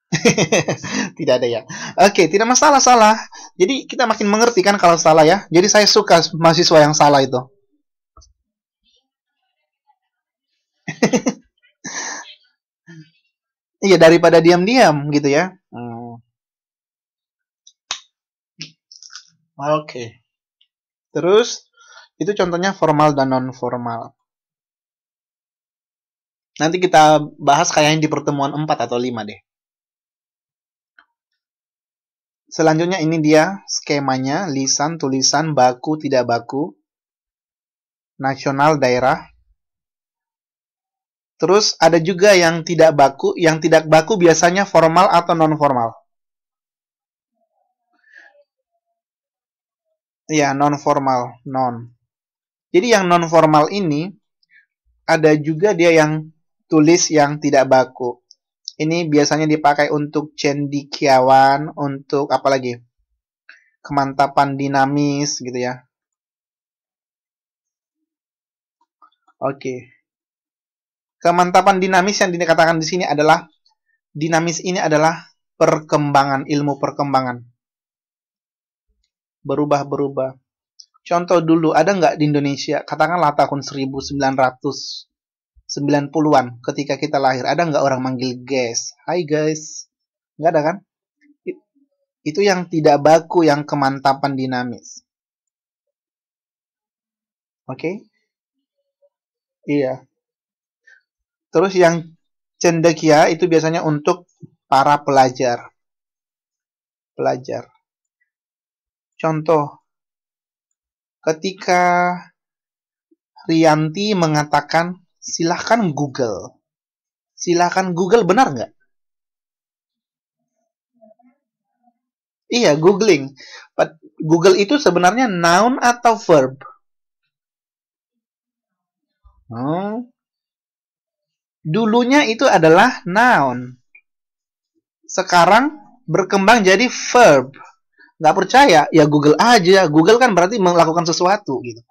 tidak ada ya. Oke, tidak masalah salah. Jadi kita makin mengerti kan kalau salah ya. Jadi saya suka mahasiswa yang salah itu. Iya daripada diam-diam gitu ya. Hmm. Oke. Okay. Terus itu contohnya formal dan non formal. Nanti kita bahas kayaknya di pertemuan 4 atau 5 deh. Selanjutnya ini dia skemanya lisan, tulisan, baku, tidak baku, nasional, daerah, Terus ada juga yang tidak baku, yang tidak baku biasanya formal atau non formal. Ya, non formal, non. Jadi yang non formal ini ada juga dia yang tulis yang tidak baku. Ini biasanya dipakai untuk cendikiawan, untuk apalagi Kemantapan dinamis gitu ya. Oke. Okay. Kemantapan dinamis yang dikatakan di sini adalah dinamis ini adalah perkembangan ilmu perkembangan. Berubah-berubah. Contoh dulu ada nggak di Indonesia, katakanlah tahun 1990-an ketika kita lahir, ada nggak orang manggil guys? hi guys. Nggak ada kan? Itu yang tidak baku, yang kemantapan dinamis. Oke? Okay? Iya. Terus yang cendekia itu biasanya untuk para pelajar. Pelajar. Contoh, ketika Rianti mengatakan silahkan Google. Silahkan Google benar nggak? Iya, googling. But Google itu sebenarnya noun atau verb? Hmm. Dulunya itu adalah noun. Sekarang berkembang jadi verb. Nggak percaya? Ya Google aja. Google kan berarti melakukan sesuatu gitu.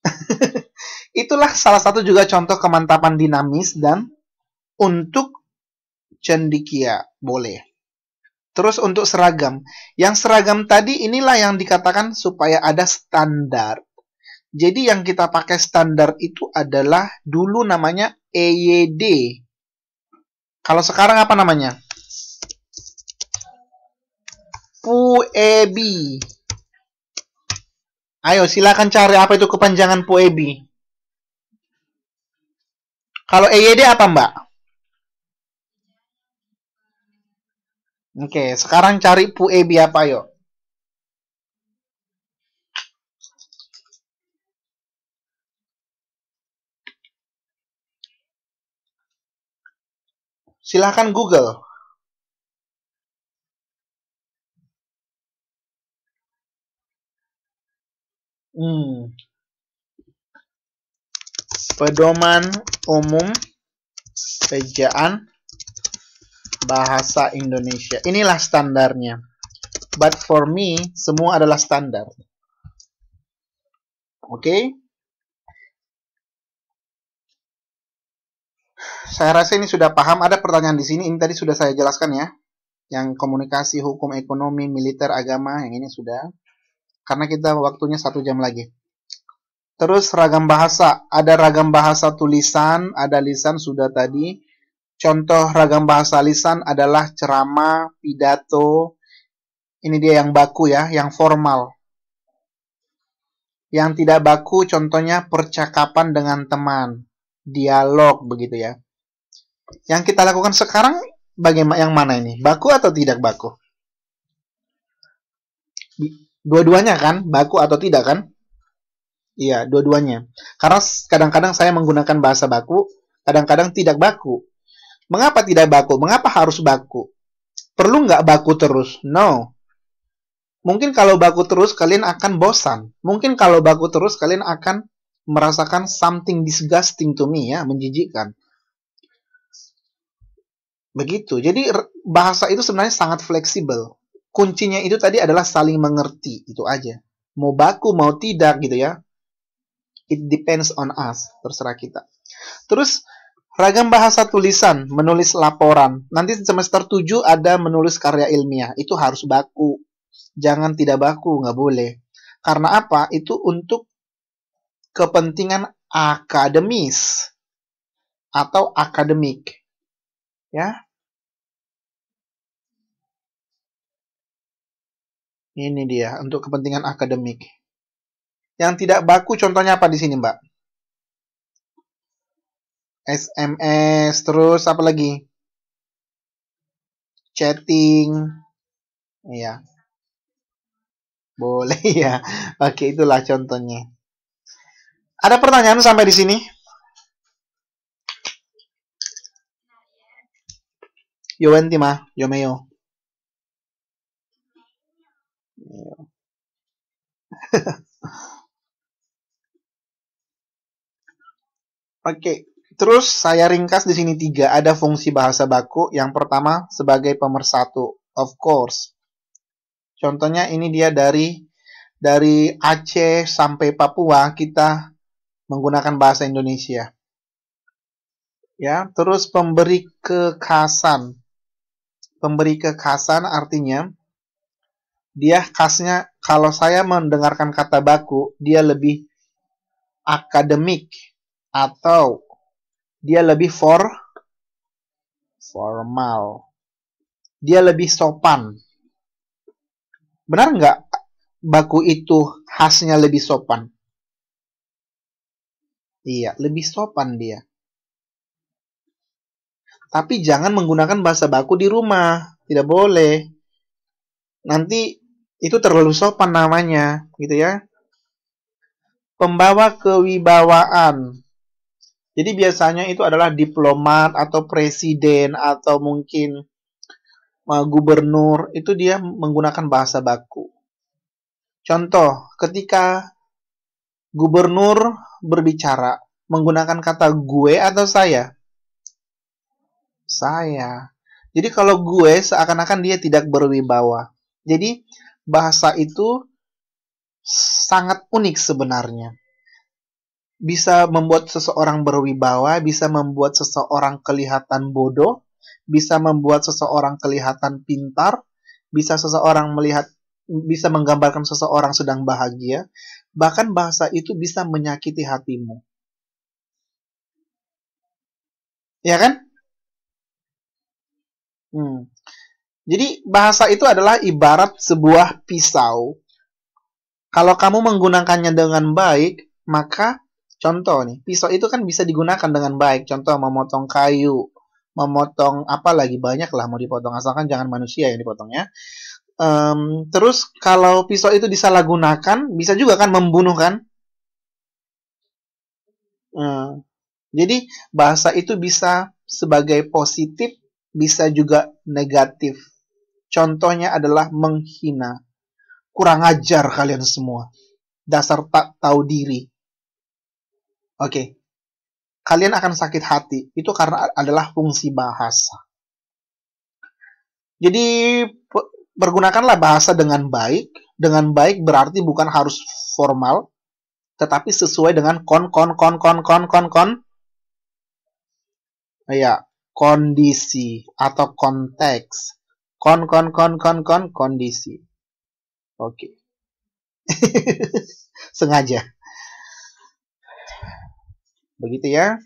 Itulah salah satu juga contoh kemantapan dinamis dan untuk cendikia boleh. Terus untuk seragam. Yang seragam tadi inilah yang dikatakan supaya ada standar. Jadi yang kita pakai standar itu adalah dulu namanya EYD. Kalau sekarang apa namanya? Puebi. Ayo silakan cari apa itu kepanjangan Puebi. Kalau EYD apa mbak? Oke, sekarang cari Puebi apa yuk? Silahkan Google. Hmm. Pedoman umum ejaan bahasa Indonesia. Inilah standarnya. But for me, semua adalah standar. Oke? Okay? saya rasa ini sudah paham. Ada pertanyaan di sini, ini tadi sudah saya jelaskan ya. Yang komunikasi, hukum, ekonomi, militer, agama, yang ini sudah. Karena kita waktunya satu jam lagi. Terus ragam bahasa. Ada ragam bahasa tulisan, ada lisan sudah tadi. Contoh ragam bahasa lisan adalah ceramah, pidato. Ini dia yang baku ya, yang formal. Yang tidak baku contohnya percakapan dengan teman dialog begitu ya. Yang kita lakukan sekarang bagaimana yang mana ini? Baku atau tidak baku? Dua-duanya kan, baku atau tidak kan? Iya, dua-duanya. Karena kadang-kadang saya menggunakan bahasa baku, kadang-kadang tidak baku. Mengapa tidak baku? Mengapa harus baku? Perlu nggak baku terus? No. Mungkin kalau baku terus kalian akan bosan. Mungkin kalau baku terus kalian akan merasakan something disgusting to me ya, menjijikkan. Begitu. Jadi bahasa itu sebenarnya sangat fleksibel. Kuncinya itu tadi adalah saling mengerti, itu aja. Mau baku mau tidak gitu ya. It depends on us, terserah kita. Terus ragam bahasa tulisan, menulis laporan. Nanti semester 7 ada menulis karya ilmiah, itu harus baku. Jangan tidak baku, nggak boleh. Karena apa? Itu untuk kepentingan akademis atau akademik. Ya, Ini dia, untuk kepentingan akademik. Yang tidak baku contohnya apa di sini, Mbak? SMS, terus apa lagi? Chatting. Iya. Boleh ya. Oke, itulah contohnya. Ada pertanyaan sampai di sini? Yo tima, yo meo. Iya. Oke, okay. terus saya ringkas di sini tiga. Ada fungsi bahasa baku. Yang pertama sebagai pemersatu, of course. Contohnya ini dia dari dari Aceh sampai Papua kita menggunakan bahasa Indonesia. Ya, terus pemberi kekhasan. Pemberi kekhasan artinya dia khasnya kalau saya mendengarkan kata baku dia lebih akademik atau dia lebih for formal dia lebih sopan benar nggak baku itu khasnya lebih sopan iya lebih sopan dia tapi jangan menggunakan bahasa baku di rumah tidak boleh nanti itu terlalu sopan namanya gitu ya pembawa kewibawaan jadi biasanya itu adalah diplomat atau presiden atau mungkin eh, gubernur itu dia menggunakan bahasa baku contoh ketika gubernur berbicara menggunakan kata gue atau saya saya jadi kalau gue seakan-akan dia tidak berwibawa jadi bahasa itu sangat unik sebenarnya. Bisa membuat seseorang berwibawa, bisa membuat seseorang kelihatan bodoh, bisa membuat seseorang kelihatan pintar, bisa seseorang melihat bisa menggambarkan seseorang sedang bahagia, bahkan bahasa itu bisa menyakiti hatimu. Ya kan? Hmm. Jadi bahasa itu adalah ibarat sebuah pisau. Kalau kamu menggunakannya dengan baik, maka contoh nih, pisau itu kan bisa digunakan dengan baik. Contoh memotong kayu, memotong apa lagi banyak lah mau dipotong asalkan jangan manusia yang dipotongnya. Um, terus kalau pisau itu disalahgunakan, bisa juga kan membunuh kan? Hmm. Jadi bahasa itu bisa sebagai positif, bisa juga negatif. Contohnya adalah menghina. Kurang ajar kalian semua. Dasar tak tahu diri. Oke. Okay. Kalian akan sakit hati. Itu karena adalah fungsi bahasa. Jadi pergunakanlah bahasa dengan baik. Dengan baik berarti bukan harus formal, tetapi sesuai dengan kon kon kon kon kon kon kon. Ya, kondisi atau konteks kon kon kon kon kon kondisi oke okay. sengaja begitu ya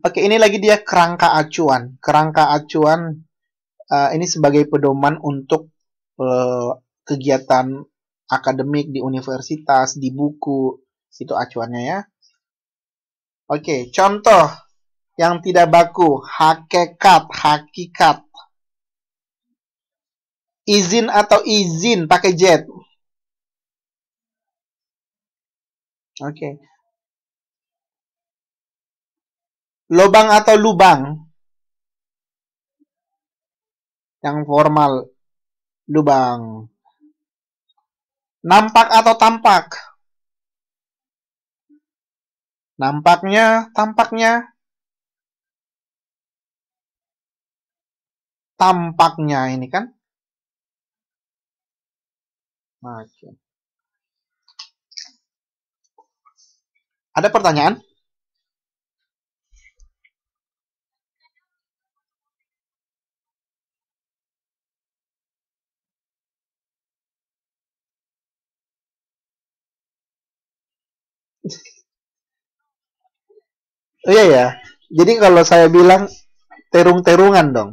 oke ini lagi dia kerangka acuan kerangka acuan uh, ini sebagai pedoman untuk uh, kegiatan akademik di universitas di buku situ acuannya ya oke contoh yang tidak baku hakikat hakikat Izin atau izin pakai Z. Oke. Okay. Lobang atau lubang? Yang formal. Lubang. Nampak atau tampak? Nampaknya, tampaknya. Tampaknya ini kan. Oke. Ada pertanyaan? Oh iya ya. Jadi kalau saya bilang terung-terungan dong.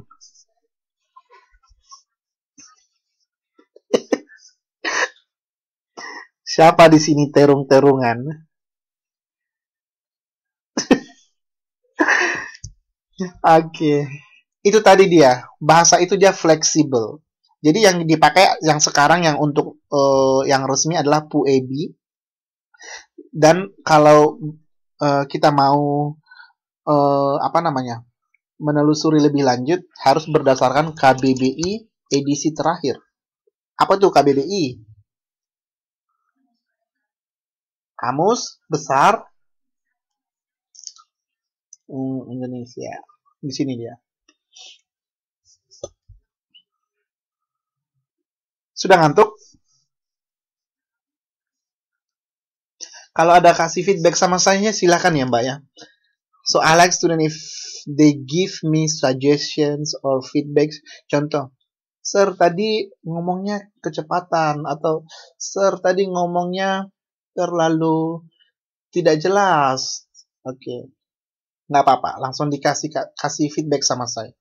Siapa di sini terung-terungan? Oke. okay. Itu tadi dia. Bahasa itu dia fleksibel. Jadi yang dipakai yang sekarang yang untuk uh, yang resmi adalah PUEB. Dan kalau uh, kita mau uh, apa namanya? menelusuri lebih lanjut harus berdasarkan KBBI edisi terakhir. Apa tuh KBBI? kamus besar hmm, Indonesia. Di sini dia. Sudah ngantuk? Kalau ada kasih feedback sama saya silahkan ya mbak ya. So I like student if they give me suggestions or feedbacks. Contoh, Sir tadi ngomongnya kecepatan atau Sir tadi ngomongnya terlalu tidak jelas. Oke. Okay. Nggak apa-apa, langsung dikasih kasih feedback sama saya.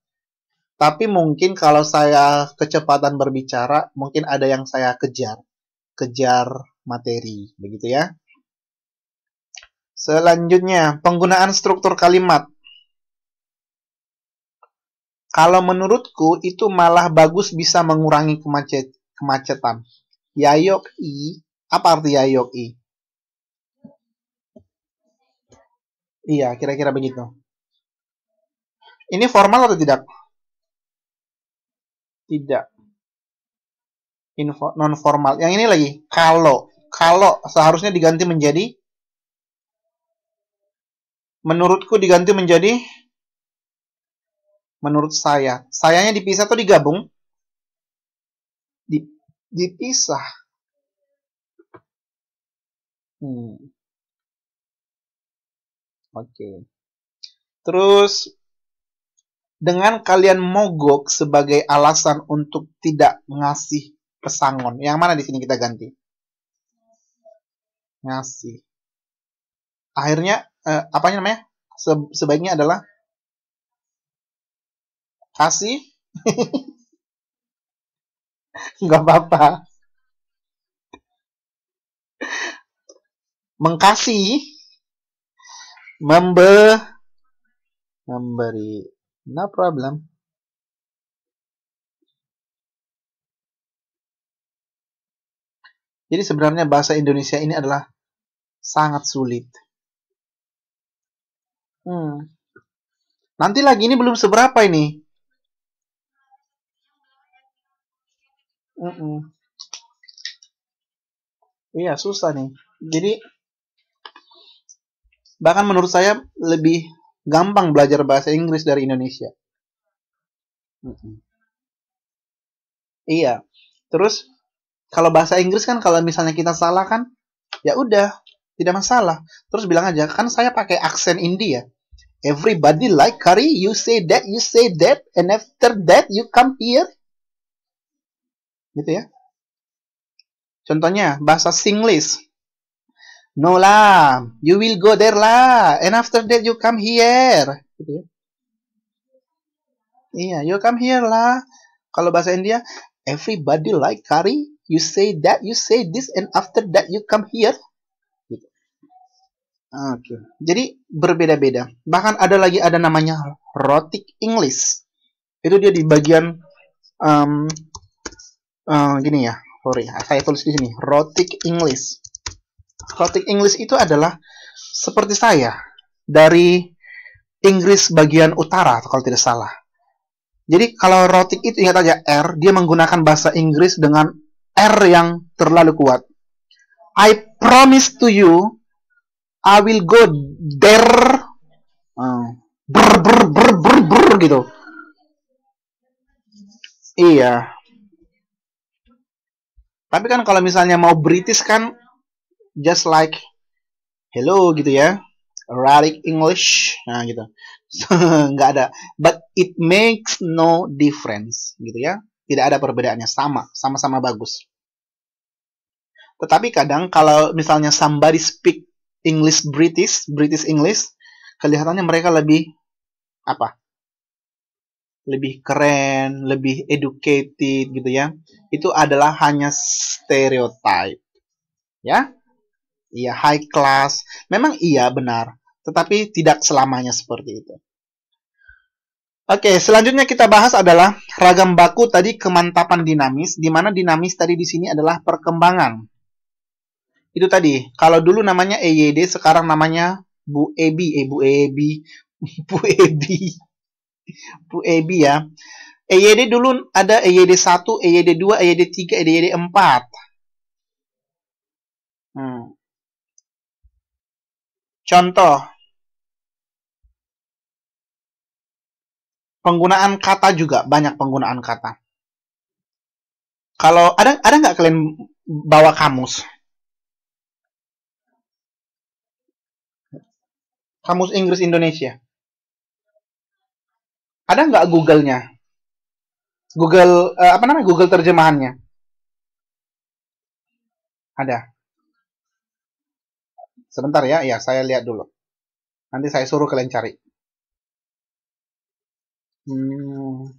Tapi mungkin kalau saya kecepatan berbicara, mungkin ada yang saya kejar. Kejar materi, begitu ya. Selanjutnya, penggunaan struktur kalimat. Kalau menurutku itu malah bagus bisa mengurangi kemacet, kemacetan. Yayok i, apa arti yayok i? Iya, kira-kira begitu. Ini formal atau tidak? Tidak. Info, non formal. Yang ini lagi kalau kalau seharusnya diganti menjadi menurutku diganti menjadi menurut saya. Sayanya dipisah atau digabung? dipisah. Hmm. Oke. Terus dengan kalian mogok sebagai alasan untuk tidak ngasih pesangon. Yang mana di sini kita ganti? Ngasih. Akhirnya eh, apanya namanya? Se sebaiknya adalah kasih. Enggak apa-apa. Mengkasih membe memberi no problem jadi sebenarnya bahasa Indonesia ini adalah sangat sulit hmm. nanti lagi ini belum seberapa ini mm -mm. iya susah nih jadi Bahkan menurut saya lebih gampang belajar bahasa Inggris dari Indonesia. Mm-mm. Iya. Terus kalau bahasa Inggris kan kalau misalnya kita salah kan ya udah tidak masalah. Terus bilang aja kan saya pakai aksen India. Ya. Everybody like curry, you say that, you say that, and after that you come here. Gitu ya. Contohnya bahasa Singlish. No lah, you will go there lah, and after that you come here. Gitu ya. Iya, yeah, you come here lah. Kalau bahasa India, everybody like curry. You say that, you say this, and after that you come here. Gitu. Oke, okay. jadi berbeda-beda. Bahkan ada lagi ada namanya rotic English. Itu dia di bagian um, uh, gini ya. Sorry, saya tulis di sini rotic English. Celtic English itu adalah seperti saya dari Inggris bagian utara kalau tidak salah. Jadi kalau rotik itu ingat aja R, dia menggunakan bahasa Inggris dengan R yang terlalu kuat. I promise to you, I will go there. Hmm. brr, brr, brr, brr, gitu. Iya. Tapi kan kalau misalnya mau British kan just like hello gitu ya erratic English nah gitu nggak ada but it makes no difference gitu ya tidak ada perbedaannya sama sama-sama bagus tetapi kadang kalau misalnya somebody speak English British British English kelihatannya mereka lebih apa lebih keren lebih educated gitu ya itu adalah hanya stereotype ya Iya high class. Memang iya benar, tetapi tidak selamanya seperti itu. Oke, selanjutnya kita bahas adalah ragam baku tadi kemantapan dinamis, di mana dinamis tadi di sini adalah perkembangan. Itu tadi, kalau dulu namanya EYD, sekarang namanya Bu Ebi, eh Bu Ebi, Bu Ebi, Bu Ebi ya. EYD dulu ada EYD 1, EYD 2, EYD 3, EYD 4. Hmm. Contoh, penggunaan kata juga banyak penggunaan kata. Kalau ada ada nggak kalian bawa kamus? Kamus Inggris Indonesia. Ada nggak Google-nya? Google, eh, apa namanya? Google terjemahannya. Ada. Sebentar ya, ya saya lihat dulu. Nanti saya suruh kalian cari. Hmm.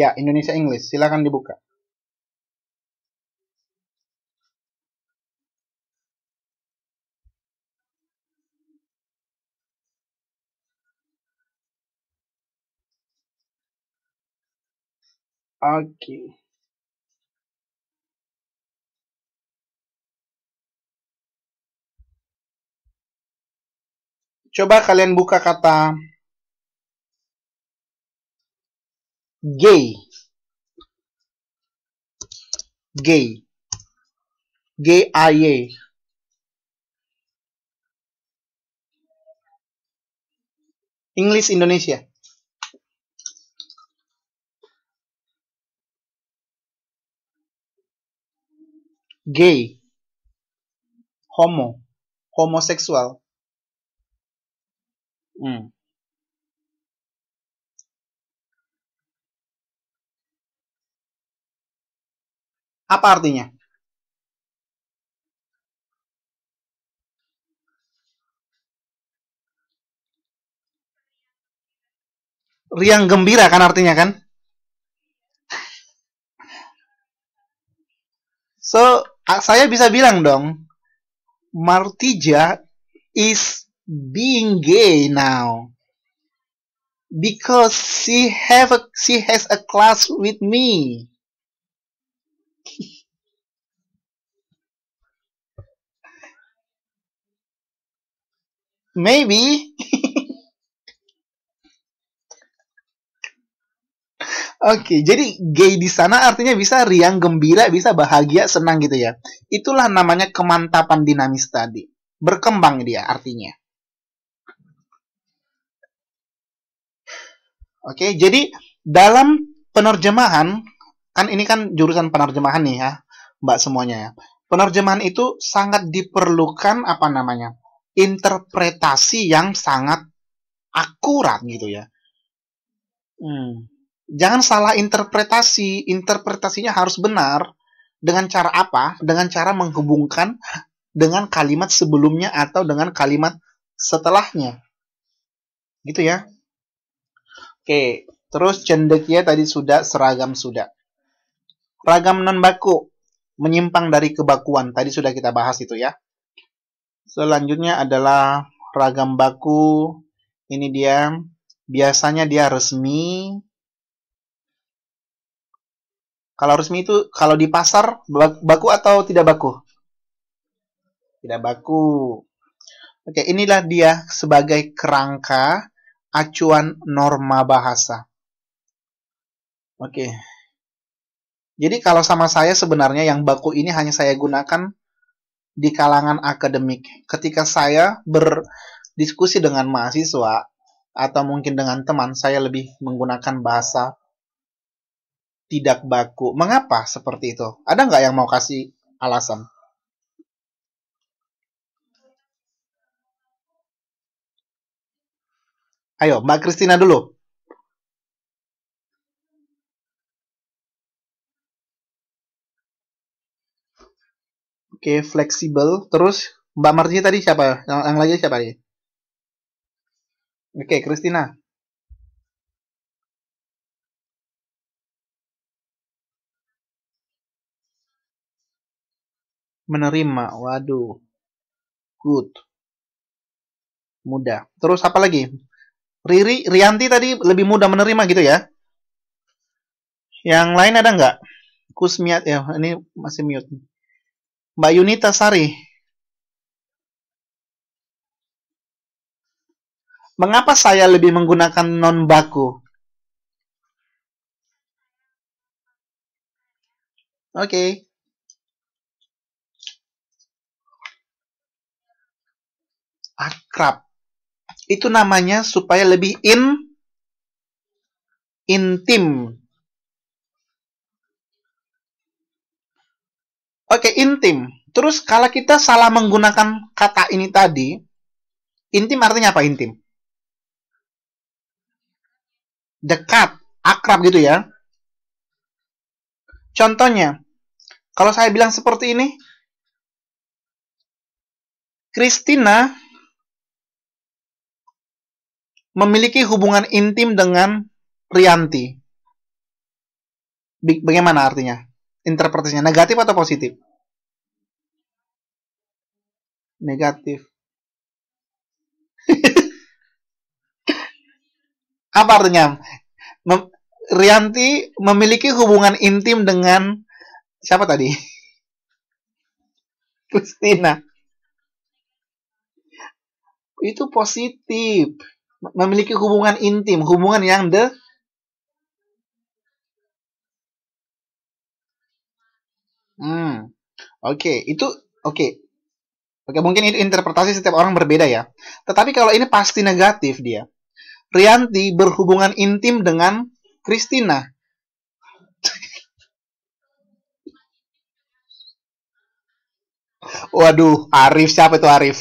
Ya, Indonesia English. Silakan dibuka. Oke. Okay. Coba kalian buka kata gay. Gay. Gay y, English Indonesia. Gay. Homo. Homoseksual. Hmm. Apa artinya? Riang gembira kan artinya kan? So, saya bisa bilang dong, Martija is being gay now because she have a, she has a class with me. Maybe. Oke, okay, jadi gay di sana artinya bisa riang, gembira, bisa bahagia, senang gitu ya. Itulah namanya kemantapan dinamis tadi. Berkembang dia artinya. Oke, jadi dalam penerjemahan kan ini kan jurusan penerjemahan nih ya, Mbak semuanya ya. Penerjemahan itu sangat diperlukan apa namanya? interpretasi yang sangat akurat gitu ya. Hmm. Jangan salah interpretasi, interpretasinya harus benar. Dengan cara apa? Dengan cara menghubungkan dengan kalimat sebelumnya atau dengan kalimat setelahnya. Gitu ya. Oke, terus cendekia tadi sudah, seragam sudah. Ragam non baku, menyimpang dari kebakuan. Tadi sudah kita bahas itu ya. Selanjutnya adalah ragam baku. Ini dia, biasanya dia resmi. Kalau resmi itu, kalau di pasar, baku atau tidak baku? Tidak baku. Oke, inilah dia sebagai kerangka acuan norma bahasa. Oke. Jadi kalau sama saya sebenarnya yang baku ini hanya saya gunakan di kalangan akademik. Ketika saya berdiskusi dengan mahasiswa atau mungkin dengan teman, saya lebih menggunakan bahasa tidak baku. Mengapa seperti itu? Ada nggak yang mau kasih alasan? Ayo, Mbak Kristina dulu. Oke, fleksibel. Terus Mbak Marji tadi siapa? Yang, yang lagi siapa nih? Oke, okay, Kristina. menerima. Waduh. Good. Mudah. Terus apa lagi? Riri, Rianti tadi lebih mudah menerima gitu ya. Yang lain ada nggak? Kusmiat, ya ini masih mute. Mbak Yunita Sari. Mengapa saya lebih menggunakan non baku? Oke. Okay. Akrab. Itu namanya supaya lebih in intim. Oke, intim. Terus kalau kita salah menggunakan kata ini tadi, intim artinya apa intim? Dekat, akrab gitu ya. Contohnya, kalau saya bilang seperti ini, Christina memiliki hubungan intim dengan Rianti. Bagaimana artinya? Interpretasinya negatif atau positif? Negatif. Apa artinya? Mem Rianti memiliki hubungan intim dengan siapa tadi? Kristina. Itu positif memiliki hubungan intim, hubungan yang de Hmm. Oke, okay. itu oke. Okay. Oke, okay, mungkin itu interpretasi setiap orang berbeda ya. Tetapi kalau ini pasti negatif dia. Rianti berhubungan intim dengan Kristina. Waduh, Arif siapa itu Arif?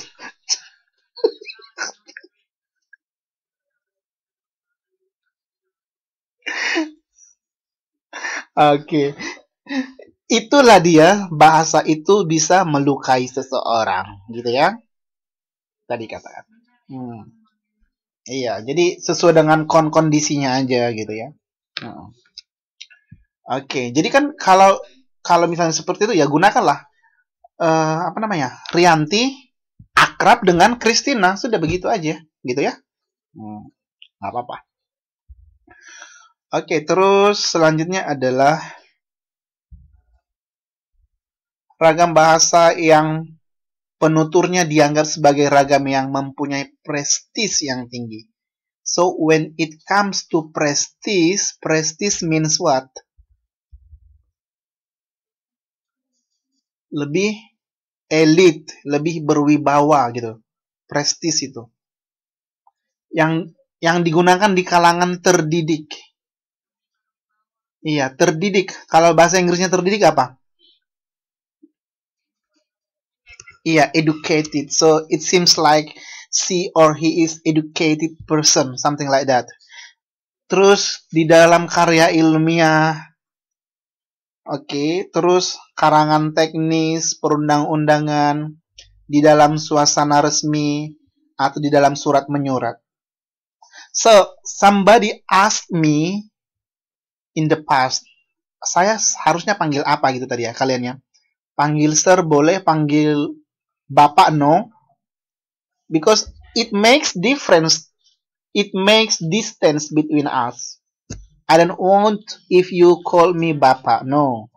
Oke. Okay. Itulah dia bahasa itu bisa melukai seseorang, gitu ya. Tadi katakan. Hmm. Iya, jadi sesuai dengan kon kondisinya aja gitu ya. Oke, okay. jadi kan kalau kalau misalnya seperti itu ya gunakanlah uh, apa namanya Rianti akrab dengan Kristina sudah begitu aja gitu ya. Hmm. Gak apa-apa. Oke, terus selanjutnya adalah ragam bahasa yang penuturnya dianggap sebagai ragam yang mempunyai prestis yang tinggi. So when it comes to prestis, prestis means what? Lebih elit, lebih berwibawa gitu. Prestis itu. Yang yang digunakan di kalangan terdidik Iya, terdidik. Kalau bahasa Inggrisnya terdidik apa? Iya, educated. So it seems like she or he is educated person, something like that. Terus di dalam karya ilmiah Oke, okay, terus karangan teknis, perundang-undangan, di dalam suasana resmi, atau di dalam surat menyurat. So, somebody asked me in the past saya harusnya panggil apa gitu tadi ya kalian ya panggil sir boleh panggil bapak no because it makes difference it makes distance between us I don't want if you call me bapak no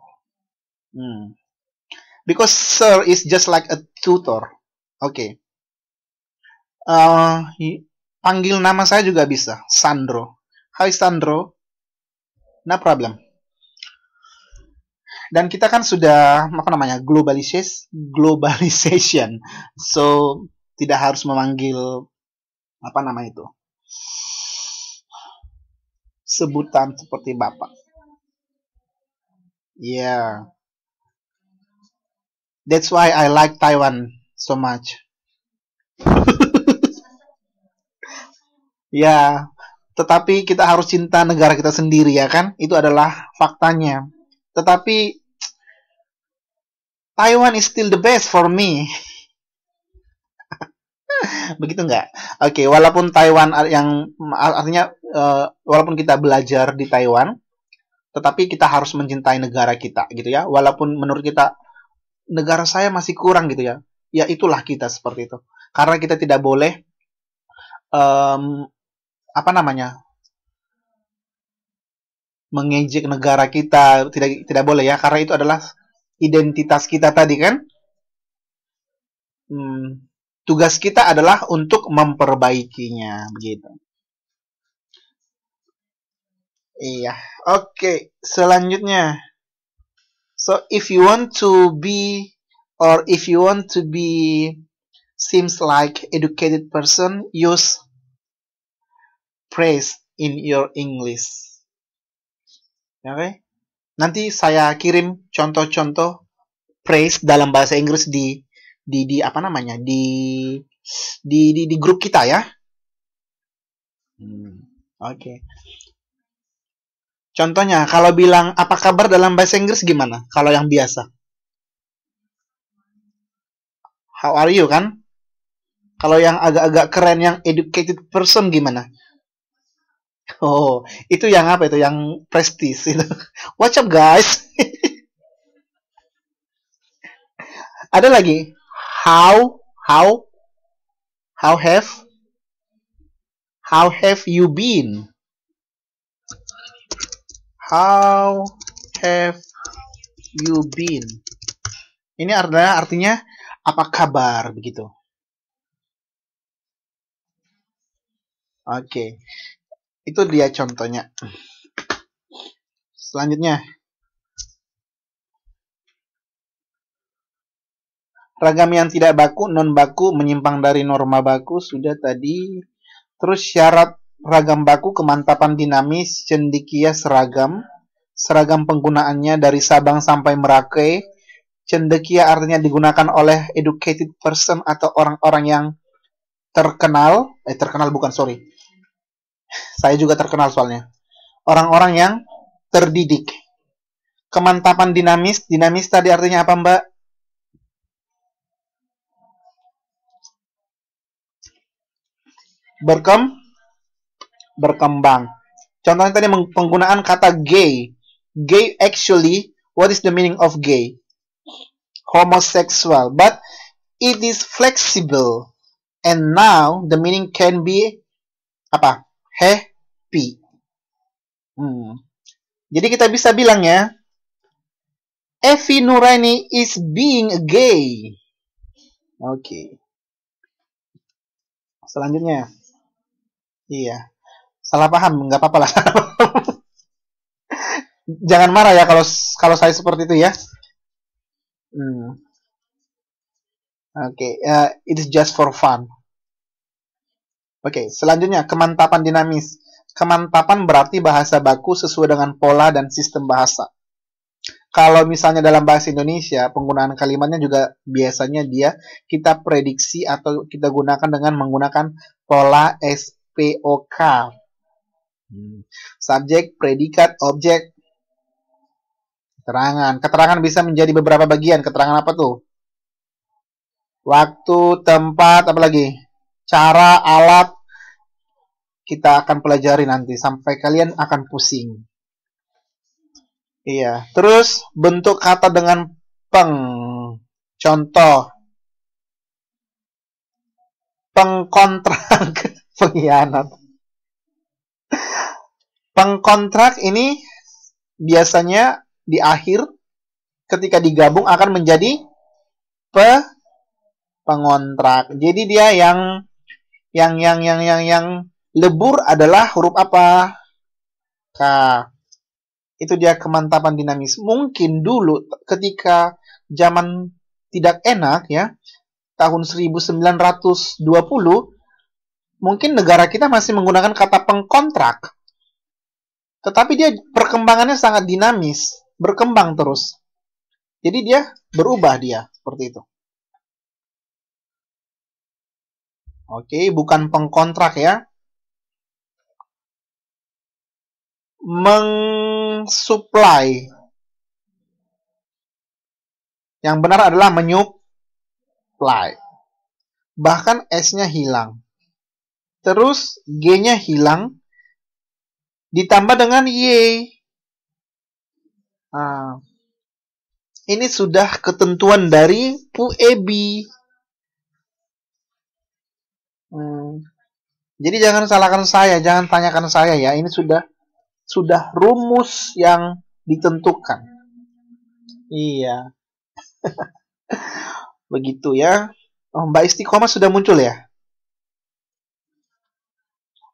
hmm. because sir is just like a tutor oke okay. uh, panggil nama saya juga bisa Sandro Hai Sandro no problem dan kita kan sudah apa namanya globalization globalization so tidak harus memanggil apa nama itu sebutan seperti bapak yeah that's why I like Taiwan so much yeah tetapi kita harus cinta negara kita sendiri ya kan? Itu adalah faktanya. Tetapi Taiwan is still the best for me. Begitu nggak? Oke, okay, walaupun Taiwan yang artinya uh, walaupun kita belajar di Taiwan, tetapi kita harus mencintai negara kita gitu ya. Walaupun menurut kita negara saya masih kurang gitu ya. Ya itulah kita seperti itu. Karena kita tidak boleh um, apa namanya mengejek negara kita tidak tidak boleh ya karena itu adalah identitas kita tadi kan hmm, tugas kita adalah untuk memperbaikinya begitu iya oke okay. selanjutnya so if you want to be or if you want to be seems like educated person use phrase in your English. Oke. Okay? Nanti saya kirim contoh-contoh phrase dalam bahasa Inggris di di di apa namanya? di di di, di grup kita ya. Hmm, Oke. Okay. Contohnya, kalau bilang apa kabar dalam bahasa Inggris gimana? Kalau yang biasa. How are you kan? Kalau yang agak-agak keren yang educated person gimana? Oh, itu yang apa itu? Yang prestis itu. What's up guys? Ada lagi. How how how have how have you been? How have you been? Ini adalah artinya apa kabar begitu. Oke. Okay. Itu dia contohnya. Selanjutnya. Ragam yang tidak baku, non baku, menyimpang dari norma baku sudah tadi. Terus syarat ragam baku kemantapan dinamis cendikia seragam. Seragam penggunaannya dari Sabang sampai Merauke. Cendekia artinya digunakan oleh educated person atau orang-orang yang terkenal, eh terkenal bukan sorry, saya juga terkenal soalnya. Orang-orang yang terdidik. Kemantapan dinamis. Dinamis tadi artinya apa, Mbak? Berkem berkembang. Contohnya tadi penggunaan kata gay. Gay actually, what is the meaning of gay? Homosexual, but it is flexible. And now the meaning can be apa? happy. Hmm. Jadi kita bisa bilang ya, Evi Nuraini is being gay. Oke. Okay. Selanjutnya. Iya. Salah paham, nggak apa-apa lah. Jangan marah ya kalau kalau saya seperti itu ya. Hmm. Oke, okay. uh, eh, it's just for fun. Oke, selanjutnya kemantapan dinamis. Kemantapan berarti bahasa baku sesuai dengan pola dan sistem bahasa. Kalau misalnya dalam bahasa Indonesia, penggunaan kalimatnya juga biasanya dia kita prediksi atau kita gunakan dengan menggunakan pola SPOK. Hmm. Subjek, predikat, objek, keterangan. Keterangan bisa menjadi beberapa bagian. Keterangan apa tuh? Waktu, tempat, apa lagi? cara, alat, kita akan pelajari nanti sampai kalian akan pusing. Iya, terus bentuk kata dengan peng. Contoh pengkontrak pengkhianat. Pengkontrak ini biasanya di akhir ketika digabung akan menjadi pe pengontrak. Jadi dia yang yang yang yang yang yang lebur adalah huruf apa? K. Itu dia kemantapan dinamis. Mungkin dulu ketika zaman tidak enak ya, tahun 1920, mungkin negara kita masih menggunakan kata pengkontrak. Tetapi dia perkembangannya sangat dinamis, berkembang terus. Jadi dia berubah dia seperti itu. Oke, bukan pengkontrak ya. Mengsuplai. Yang benar adalah menyuplai. Bahkan S-nya hilang. Terus G-nya hilang. Ditambah dengan Y. Nah, ini sudah ketentuan dari PUEB. Jadi jangan salahkan saya, jangan tanyakan saya ya. Ini sudah sudah rumus yang ditentukan. Iya. Begitu ya. Oh, Mbak Istiqomah sudah muncul ya?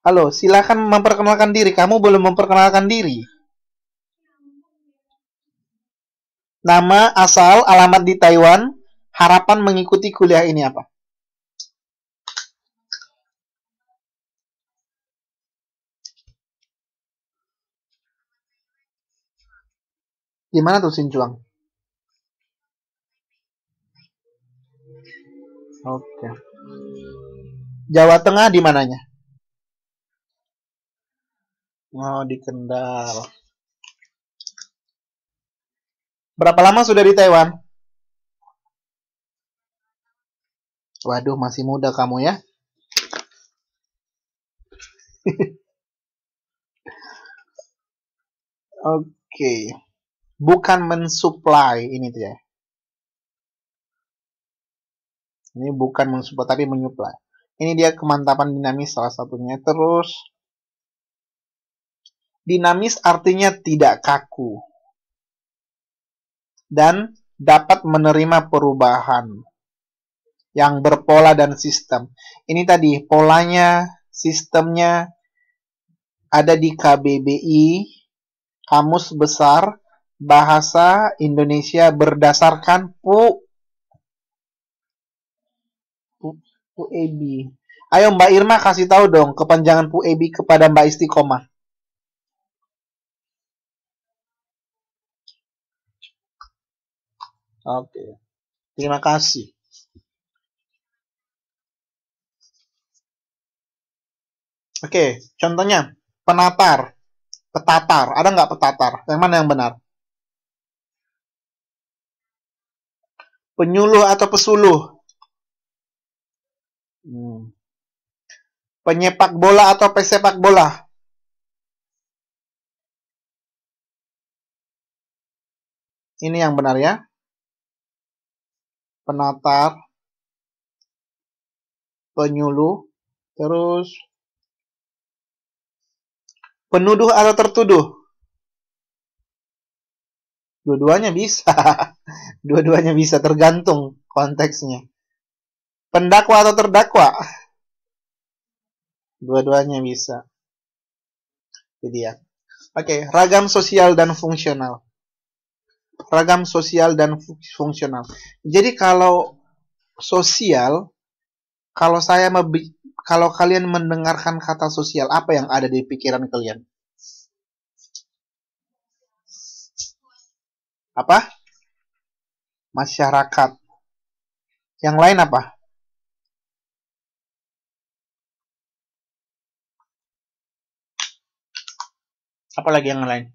Halo, silakan memperkenalkan diri. Kamu belum memperkenalkan diri. Nama, asal, alamat di Taiwan, harapan mengikuti kuliah ini apa? Gimana tuh Sinjuang? Oke. Jawa Tengah di mananya? Oh, di Kendal. Berapa lama sudah di Taiwan? Waduh, masih muda kamu ya. Oke. okay bukan mensuplai ini tuh ya. Ini bukan mensuplai tapi menyuplai. Ini dia kemantapan dinamis salah satunya. Terus dinamis artinya tidak kaku dan dapat menerima perubahan yang berpola dan sistem. Ini tadi polanya, sistemnya ada di KBBI Kamus Besar bahasa Indonesia berdasarkan pu pu, e Ayo Mbak Irma kasih tahu dong kepanjangan pu e kepada Mbak Istiqomah. Oke. Terima kasih. Oke, contohnya penatar, petatar. Ada nggak petatar? Yang mana yang benar? penyuluh atau pesuluh, hmm. penyepak bola atau pesepak bola, ini yang benar ya, penatar, penyuluh, terus penuduh atau tertuduh. Dua-duanya bisa. Dua-duanya bisa tergantung konteksnya. Pendakwa atau terdakwa? Dua-duanya bisa. jadi ya, Oke, okay, ragam sosial dan fungsional. Ragam sosial dan fungsional. Jadi kalau sosial, kalau saya kalau kalian mendengarkan kata sosial, apa yang ada di pikiran kalian? apa? Masyarakat. Yang lain apa? Apalagi yang lain?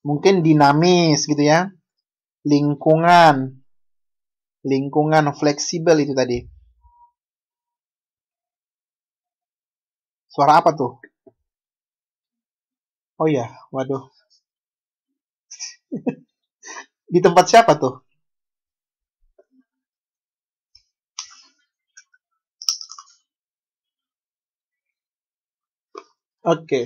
Mungkin dinamis gitu ya. Lingkungan. Lingkungan fleksibel itu tadi. Suara apa tuh? Oh iya, waduh. di tempat siapa tuh? Oke. Okay.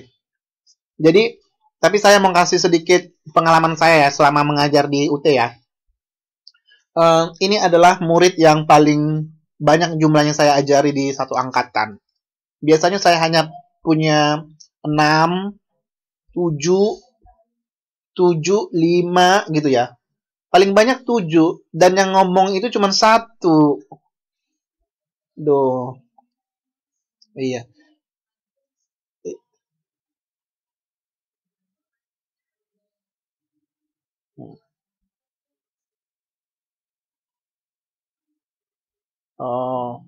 Jadi, tapi saya mau kasih sedikit pengalaman saya ya selama mengajar di UT ya. Uh, ini adalah murid yang paling banyak jumlahnya saya ajari di satu angkatan. Biasanya saya hanya punya 6, 7, tujuh, lima gitu ya. Paling banyak tujuh dan yang ngomong itu cuma satu. Duh. Iya. Oh.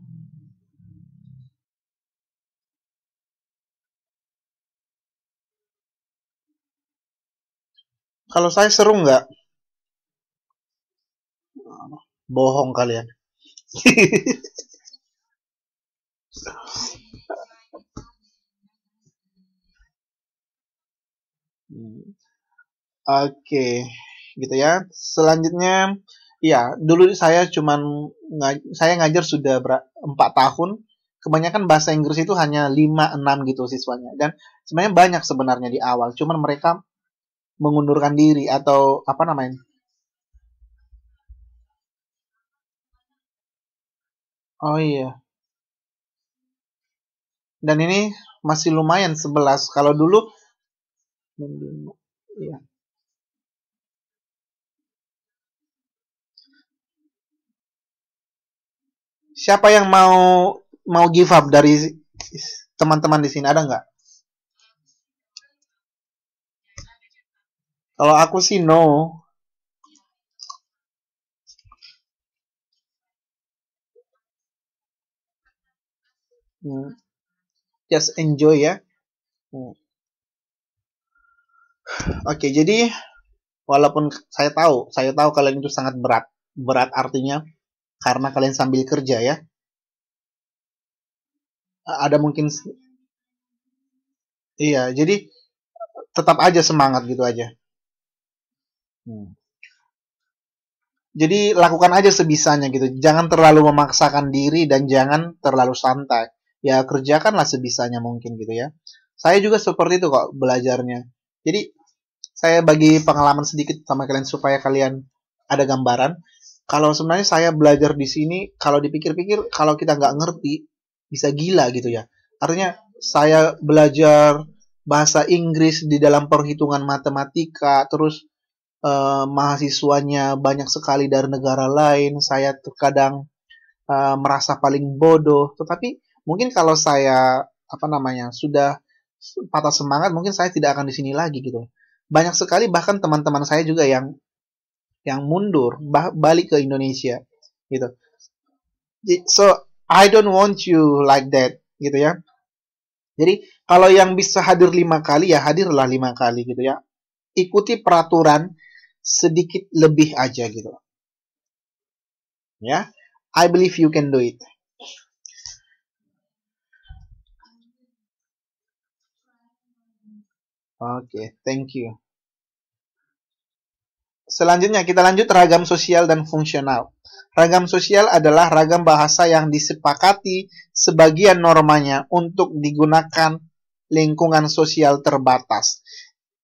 Kalau saya seru nggak? Bohong kalian. Oke, okay. gitu ya. Selanjutnya, ya dulu saya cuman saya ngajar sudah empat tahun. Kebanyakan bahasa Inggris itu hanya 5-6 gitu siswanya dan sebenarnya banyak sebenarnya di awal. Cuman mereka mengundurkan diri atau apa namanya? Oh iya. Dan ini masih lumayan 11. Kalau dulu iya. Siapa yang mau mau give up dari teman-teman di sini ada nggak? Kalau aku sih no. Hmm. Just enjoy ya. Hmm. Oke, okay, jadi walaupun saya tahu, saya tahu kalian itu sangat berat. Berat artinya karena kalian sambil kerja ya. Ada mungkin Iya, jadi tetap aja semangat gitu aja. Hmm. Jadi lakukan aja sebisanya gitu. Jangan terlalu memaksakan diri dan jangan terlalu santai. Ya kerjakanlah sebisanya mungkin gitu ya. Saya juga seperti itu kok belajarnya. Jadi saya bagi pengalaman sedikit sama kalian supaya kalian ada gambaran. Kalau sebenarnya saya belajar di sini, kalau dipikir-pikir, kalau kita nggak ngerti, bisa gila gitu ya. Artinya saya belajar bahasa Inggris di dalam perhitungan matematika, terus Eh, mahasiswanya banyak sekali dari negara lain, saya terkadang uh, eh, merasa paling bodoh. Tetapi mungkin kalau saya apa namanya sudah patah semangat, mungkin saya tidak akan di sini lagi gitu. Banyak sekali bahkan teman-teman saya juga yang yang mundur balik ke Indonesia gitu. So I don't want you like that gitu ya. Jadi kalau yang bisa hadir lima kali ya hadirlah lima kali gitu ya. Ikuti peraturan sedikit lebih aja gitu. Ya, I believe you can do it. Oke, okay, thank you. Selanjutnya kita lanjut ragam sosial dan fungsional. Ragam sosial adalah ragam bahasa yang disepakati sebagian normanya untuk digunakan lingkungan sosial terbatas.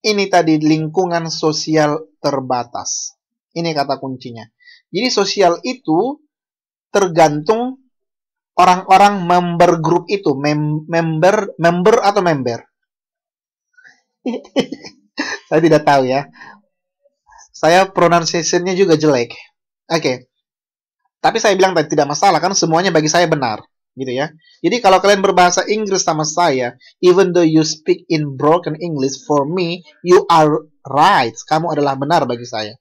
Ini tadi lingkungan sosial terbatas. Ini kata kuncinya. Jadi sosial itu tergantung orang-orang member grup itu, mem member member atau member. Saya tidak tahu ya. Saya pronunciation-nya juga jelek. Oke. Okay. Tapi saya bilang tadi tidak masalah kan semuanya bagi saya benar gitu ya. Jadi kalau kalian berbahasa Inggris sama saya, even though you speak in broken English for me, you are right. Kamu adalah benar bagi saya.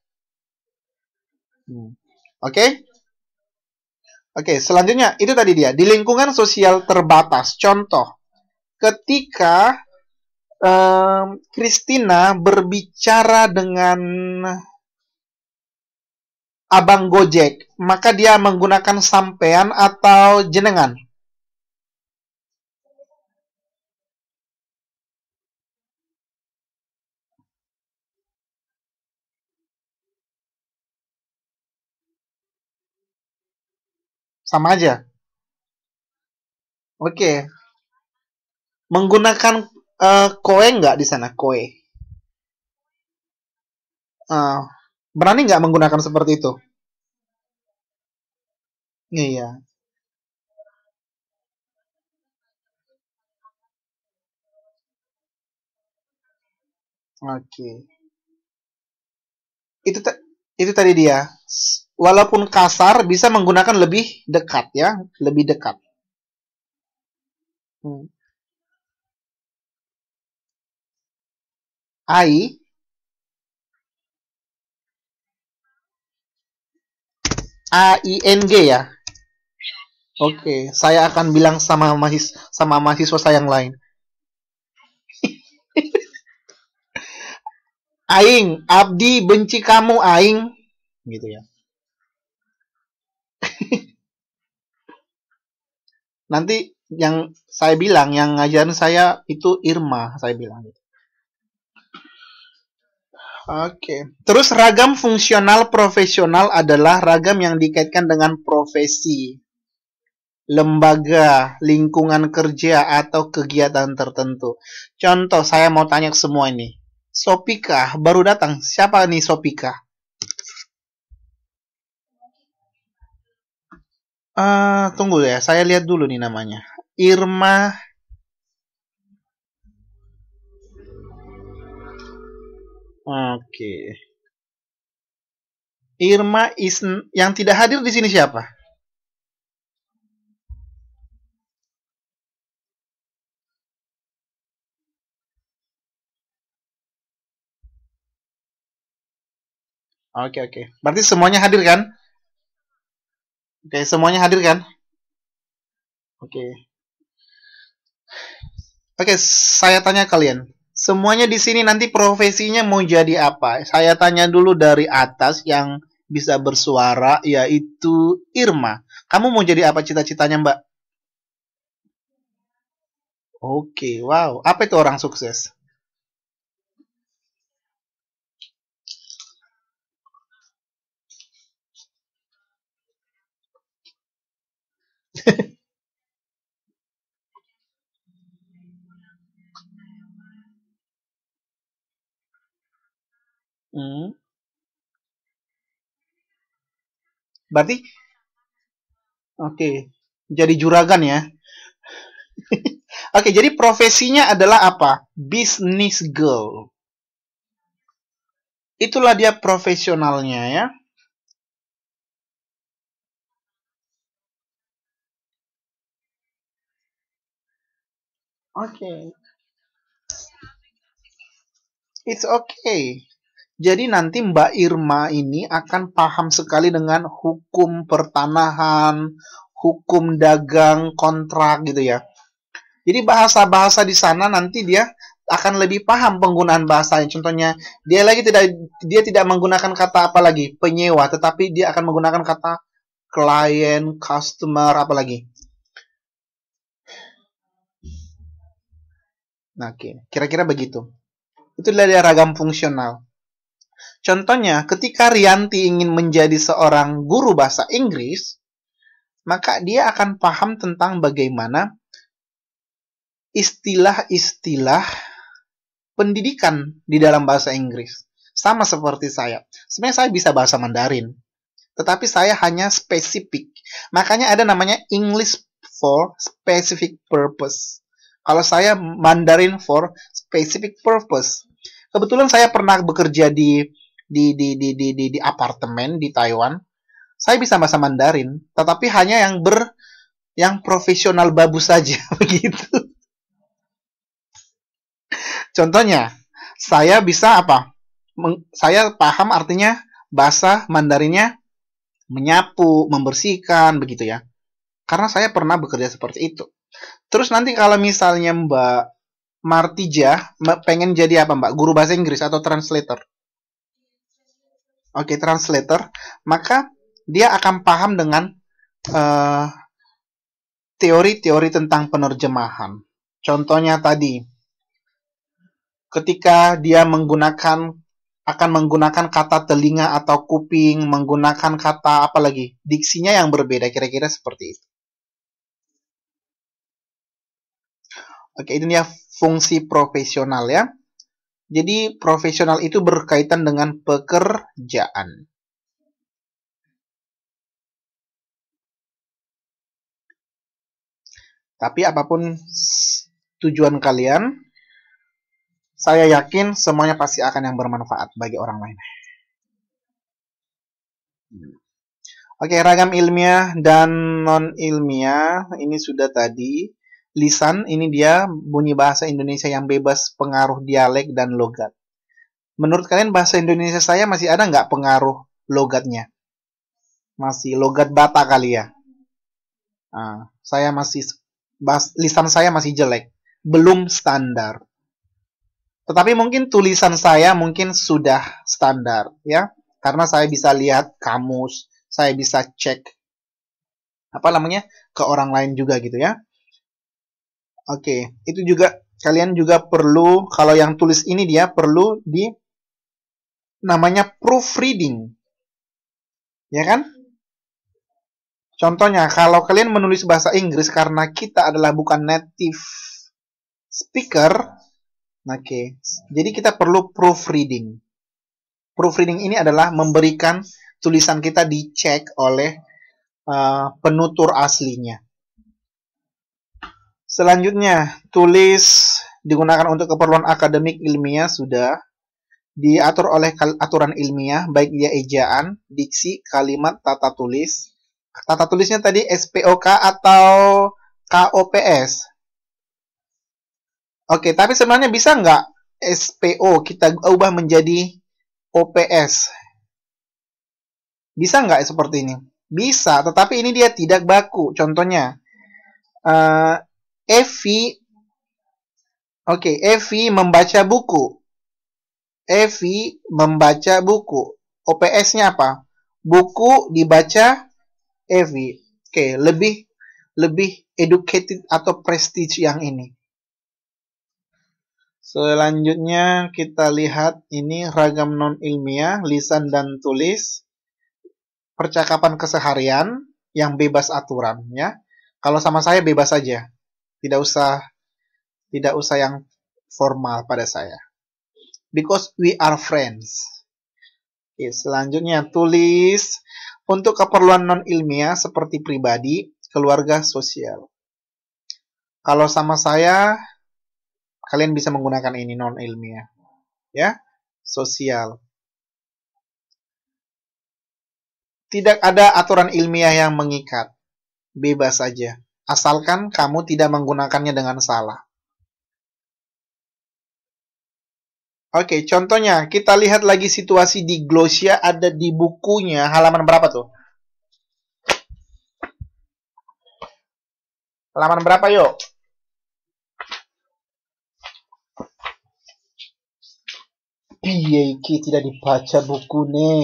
Hmm. Oke? Okay? okay, selanjutnya itu tadi dia di lingkungan sosial terbatas. Contoh, ketika um, Christina berbicara dengan abang Gojek, maka dia menggunakan sampean atau jenengan. sama aja. Oke. Okay. Menggunakan uh, koe nggak di sana koe? Uh, berani nggak menggunakan seperti itu? Iya. Oke. Okay. Itu itu tadi dia walaupun kasar bisa menggunakan lebih dekat ya, lebih dekat. Hmm. I A I N G ya. Iya. Oke, okay, saya akan bilang sama mahis sama mahasiswa saya yang lain. aing, Abdi benci kamu Aing, gitu ya. nanti yang saya bilang yang ngajarin saya itu Irma saya bilang gitu. Oke. Okay. Terus ragam fungsional profesional adalah ragam yang dikaitkan dengan profesi, lembaga, lingkungan kerja atau kegiatan tertentu. Contoh saya mau tanya ke semua ini. Sopika baru datang. Siapa nih Sopika? Eh, tunggu ya, saya lihat dulu nih namanya. Irma Oke. Okay. Irma Isn yang tidak hadir di sini siapa? Oke okay, oke. Okay. Berarti semuanya hadir kan? Oke, semuanya hadir kan? Oke. Oke, saya tanya kalian. Semuanya di sini nanti profesinya mau jadi apa? Saya tanya dulu dari atas yang bisa bersuara yaitu Irma. Kamu mau jadi apa cita-citanya, Mbak? Oke, wow. Apa itu orang sukses? hmm. Berarti Oke, okay. jadi juragan ya. Oke, okay, jadi profesinya adalah apa? Business girl. Itulah dia profesionalnya ya. Oke. Okay. It's okay. Jadi nanti Mbak Irma ini akan paham sekali dengan hukum pertanahan, hukum dagang, kontrak gitu ya. Jadi bahasa-bahasa di sana nanti dia akan lebih paham penggunaan bahasanya. Contohnya, dia lagi tidak dia tidak menggunakan kata apa lagi? Penyewa, tetapi dia akan menggunakan kata klien, customer, apa lagi? Nah, oke, okay. kira-kira begitu. Itu dari ragam fungsional. Contohnya, ketika Rianti ingin menjadi seorang guru bahasa Inggris, maka dia akan paham tentang bagaimana istilah-istilah pendidikan di dalam bahasa Inggris. Sama seperti saya. Sebenarnya saya bisa bahasa Mandarin, tetapi saya hanya spesifik. Makanya ada namanya English for specific purpose kalau saya Mandarin for specific purpose. Kebetulan saya pernah bekerja di di di di di di, di apartemen di Taiwan. Saya bisa bahasa Mandarin, tetapi hanya yang ber yang profesional babu saja begitu. Contohnya, saya bisa apa? Meng, saya paham artinya bahasa Mandarinnya menyapu, membersihkan begitu ya. Karena saya pernah bekerja seperti itu. Terus nanti kalau misalnya Mbak Martija pengen jadi apa Mbak? Guru bahasa Inggris atau translator? Oke, okay, translator. Maka dia akan paham dengan teori eh, teori-teori tentang penerjemahan. Contohnya tadi, ketika dia menggunakan akan menggunakan kata telinga atau kuping, menggunakan kata apa lagi? Diksinya yang berbeda kira-kira seperti itu. Oke, ini ya fungsi profesional ya. Jadi profesional itu berkaitan dengan pekerjaan. Tapi apapun tujuan kalian, saya yakin semuanya pasti akan yang bermanfaat bagi orang lain. Oke, ragam ilmiah dan non-ilmiah ini sudah tadi lisan ini dia bunyi bahasa Indonesia yang bebas pengaruh dialek dan logat. Menurut kalian bahasa Indonesia saya masih ada nggak pengaruh logatnya? Masih logat bata kali ya? Nah, saya masih bahas, lisan saya masih jelek, belum standar. Tetapi mungkin tulisan saya mungkin sudah standar ya, karena saya bisa lihat kamus, saya bisa cek apa namanya ke orang lain juga gitu ya. Oke, itu juga kalian juga perlu kalau yang tulis ini dia perlu di namanya proofreading. Ya kan? Contohnya, kalau kalian menulis bahasa Inggris karena kita adalah bukan native speaker, oke. Okay. Jadi kita perlu proofreading. Proofreading ini adalah memberikan tulisan kita dicek oleh uh, penutur aslinya. Selanjutnya, tulis digunakan untuk keperluan akademik ilmiah sudah diatur oleh aturan ilmiah baik dia ejaan, diksi, kalimat, tata tulis. Tata tulisnya tadi SPOK atau KOPS. Oke, tapi sebenarnya bisa nggak SPO kita ubah menjadi OPS? Bisa nggak seperti ini? Bisa, tetapi ini dia tidak baku. Contohnya, eh, Evi Oke, okay, Evi membaca buku. Evi membaca buku. OPS-nya apa? Buku dibaca Evi. Oke, okay, lebih lebih educated atau prestige yang ini. Selanjutnya kita lihat ini ragam non ilmiah, lisan dan tulis, percakapan keseharian yang bebas aturan ya. Kalau sama saya bebas saja. Tidak usah tidak usah yang formal pada saya. Because we are friends. okay, selanjutnya tulis untuk keperluan non ilmiah seperti pribadi, keluarga, sosial. Kalau sama saya, kalian bisa menggunakan ini non ilmiah, ya, sosial. Tidak ada aturan ilmiah yang mengikat, bebas saja asalkan kamu tidak menggunakannya dengan salah. Oke, contohnya kita lihat lagi situasi di Glosia ada di bukunya halaman berapa tuh? Halaman berapa yo? Iya, iki tidak dibaca buku nih.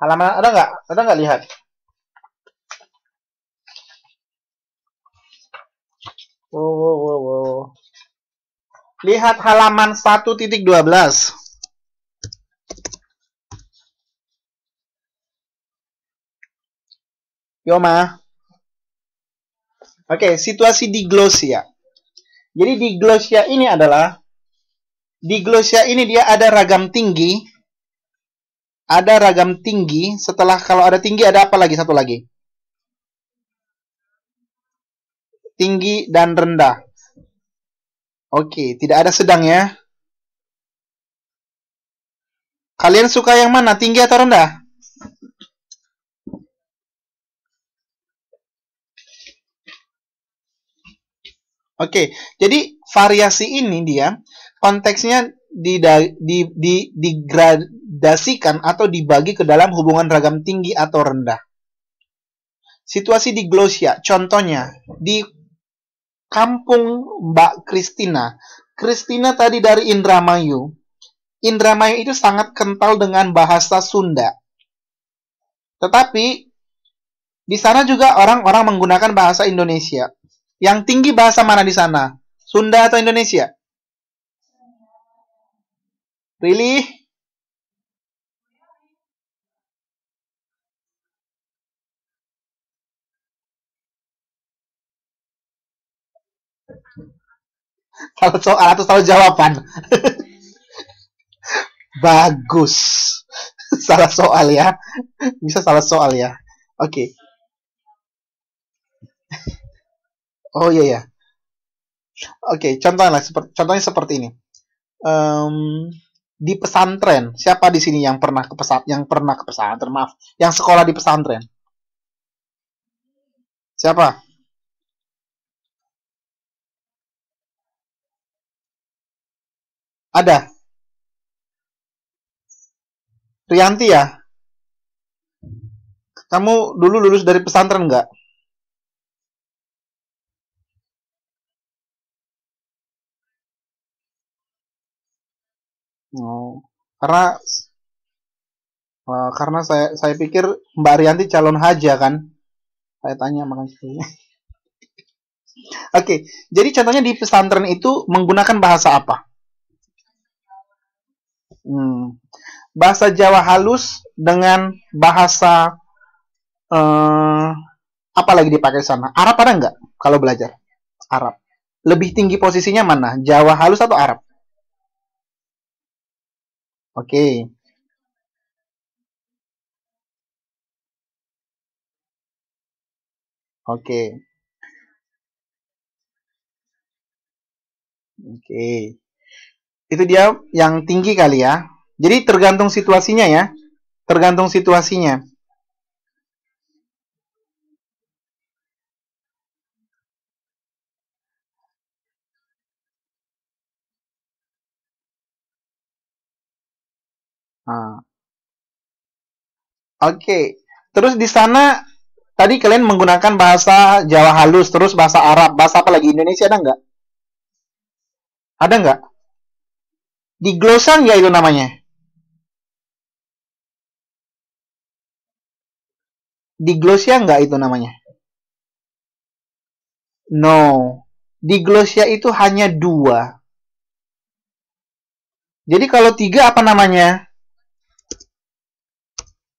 Halaman ada nggak? Ada nggak lihat? Wow, wow, wow, wow. Lihat halaman 1.12. Yoma. Oke, okay, situasi di Glosia. Jadi di Glosia ini adalah di Glosia ini dia ada ragam tinggi ada ragam tinggi setelah kalau ada tinggi ada apa lagi satu lagi tinggi dan rendah oke tidak ada sedang ya kalian suka yang mana tinggi atau rendah Oke, jadi variasi ini dia konteksnya dida, di, di, digradasikan atau dibagi ke dalam hubungan ragam tinggi atau rendah. Situasi di Glosia, contohnya di kampung Mbak Kristina. Kristina tadi dari Indramayu. Indramayu itu sangat kental dengan bahasa Sunda. Tetapi di sana juga orang-orang menggunakan bahasa Indonesia. Yang tinggi bahasa mana di sana? Sunda atau Indonesia? Really? Kalau soal atau tahu jawaban. Bagus. salah soal ya. Bisa salah soal ya. Oke. Okay. Oh iya ya. Oke, okay, contohnya seperti contohnya seperti ini. Um, di pesantren. Siapa di sini yang pernah ke pesat yang pernah ke pesantren? Maaf, yang sekolah di pesantren. Siapa? Ada? Rianti ya? Kamu dulu lulus dari pesantren nggak? Oh. Karena uh, karena saya saya pikir Mbak Rianti calon haja kan. Saya tanya makanya Oke, okay. jadi contohnya di pesantren itu menggunakan bahasa apa? Hmm. Bahasa Jawa halus dengan bahasa uh, apa lagi dipakai sana? Arab ada nggak kalau belajar Arab? Lebih tinggi posisinya mana? Jawa halus atau Arab? Oke. Oke. Oke. Itu dia yang tinggi kali ya. Jadi tergantung situasinya ya. Tergantung situasinya. Nah. Oke, okay. terus di sana tadi kalian menggunakan bahasa Jawa halus, terus bahasa Arab, bahasa apa lagi Indonesia ada nggak? Ada nggak? Di glosan ya itu namanya? Di glosia nggak itu namanya? No, di glosia itu hanya dua. Jadi kalau tiga apa namanya?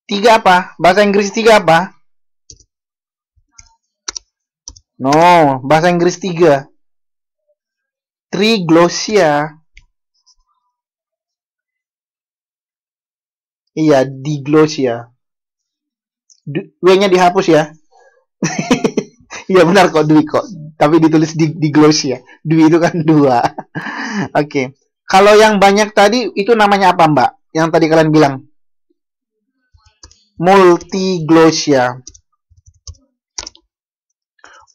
Tiga apa? Bahasa Inggris tiga apa? No, bahasa Inggris tiga. Triglossia. Iya, diglossia. W-nya dihapus ya. Iya benar kok Dwi kok. Tapi ditulis di, diglosia. Dwi itu kan dua. Oke. okay. Kalau yang banyak tadi itu namanya apa Mbak? Yang tadi kalian bilang multiglosia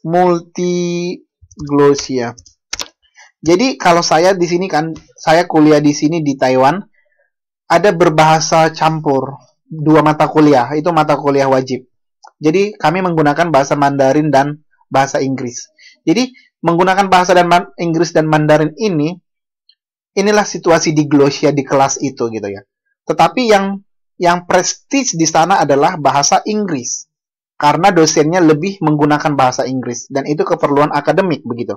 multiglosia jadi kalau saya di sini kan saya kuliah di sini di Taiwan ada berbahasa campur dua mata kuliah itu mata kuliah wajib jadi kami menggunakan bahasa Mandarin dan bahasa Inggris jadi menggunakan bahasa dan man Inggris dan Mandarin ini inilah situasi di Glosia di kelas itu gitu ya tetapi yang yang prestis di sana adalah bahasa Inggris. Karena dosennya lebih menggunakan bahasa Inggris dan itu keperluan akademik begitu.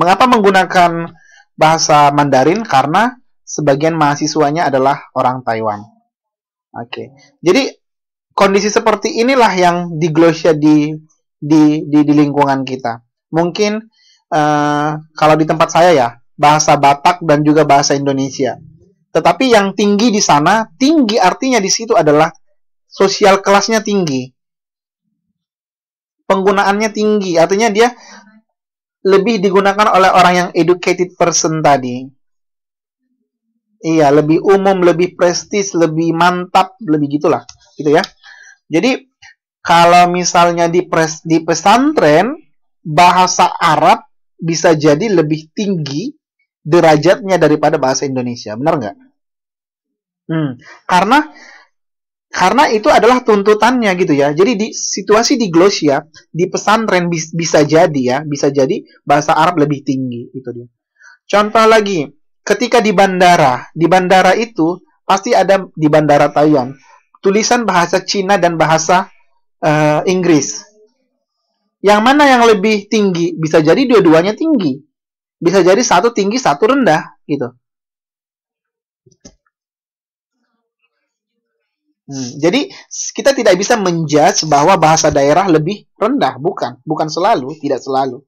Mengapa menggunakan bahasa Mandarin? Karena sebagian mahasiswanya adalah orang Taiwan. Oke. Jadi kondisi seperti inilah yang diglosia di di di, di lingkungan kita. Mungkin uh, kalau di tempat saya ya, bahasa Batak dan juga bahasa Indonesia. Tetapi yang tinggi di sana, tinggi artinya di situ adalah sosial kelasnya tinggi. Penggunaannya tinggi, artinya dia lebih digunakan oleh orang yang educated person tadi. Iya, lebih umum, lebih prestis, lebih mantap, lebih gitulah, gitu ya. Jadi kalau misalnya di pres, di pesantren bahasa Arab bisa jadi lebih tinggi derajatnya daripada bahasa Indonesia, benar nggak? Hmm, karena karena itu adalah tuntutannya gitu ya. Jadi di situasi di Glosia, di pesantren bisa jadi ya, bisa jadi bahasa Arab lebih tinggi itu dia. Contoh lagi, ketika di bandara, di bandara itu pasti ada di bandara Taiwan tulisan bahasa Cina dan bahasa uh, Inggris. Yang mana yang lebih tinggi? Bisa jadi dua-duanya tinggi. Bisa jadi satu tinggi, satu rendah gitu. Hmm, jadi kita tidak bisa menjudge bahwa bahasa daerah lebih rendah, bukan, bukan selalu, tidak selalu.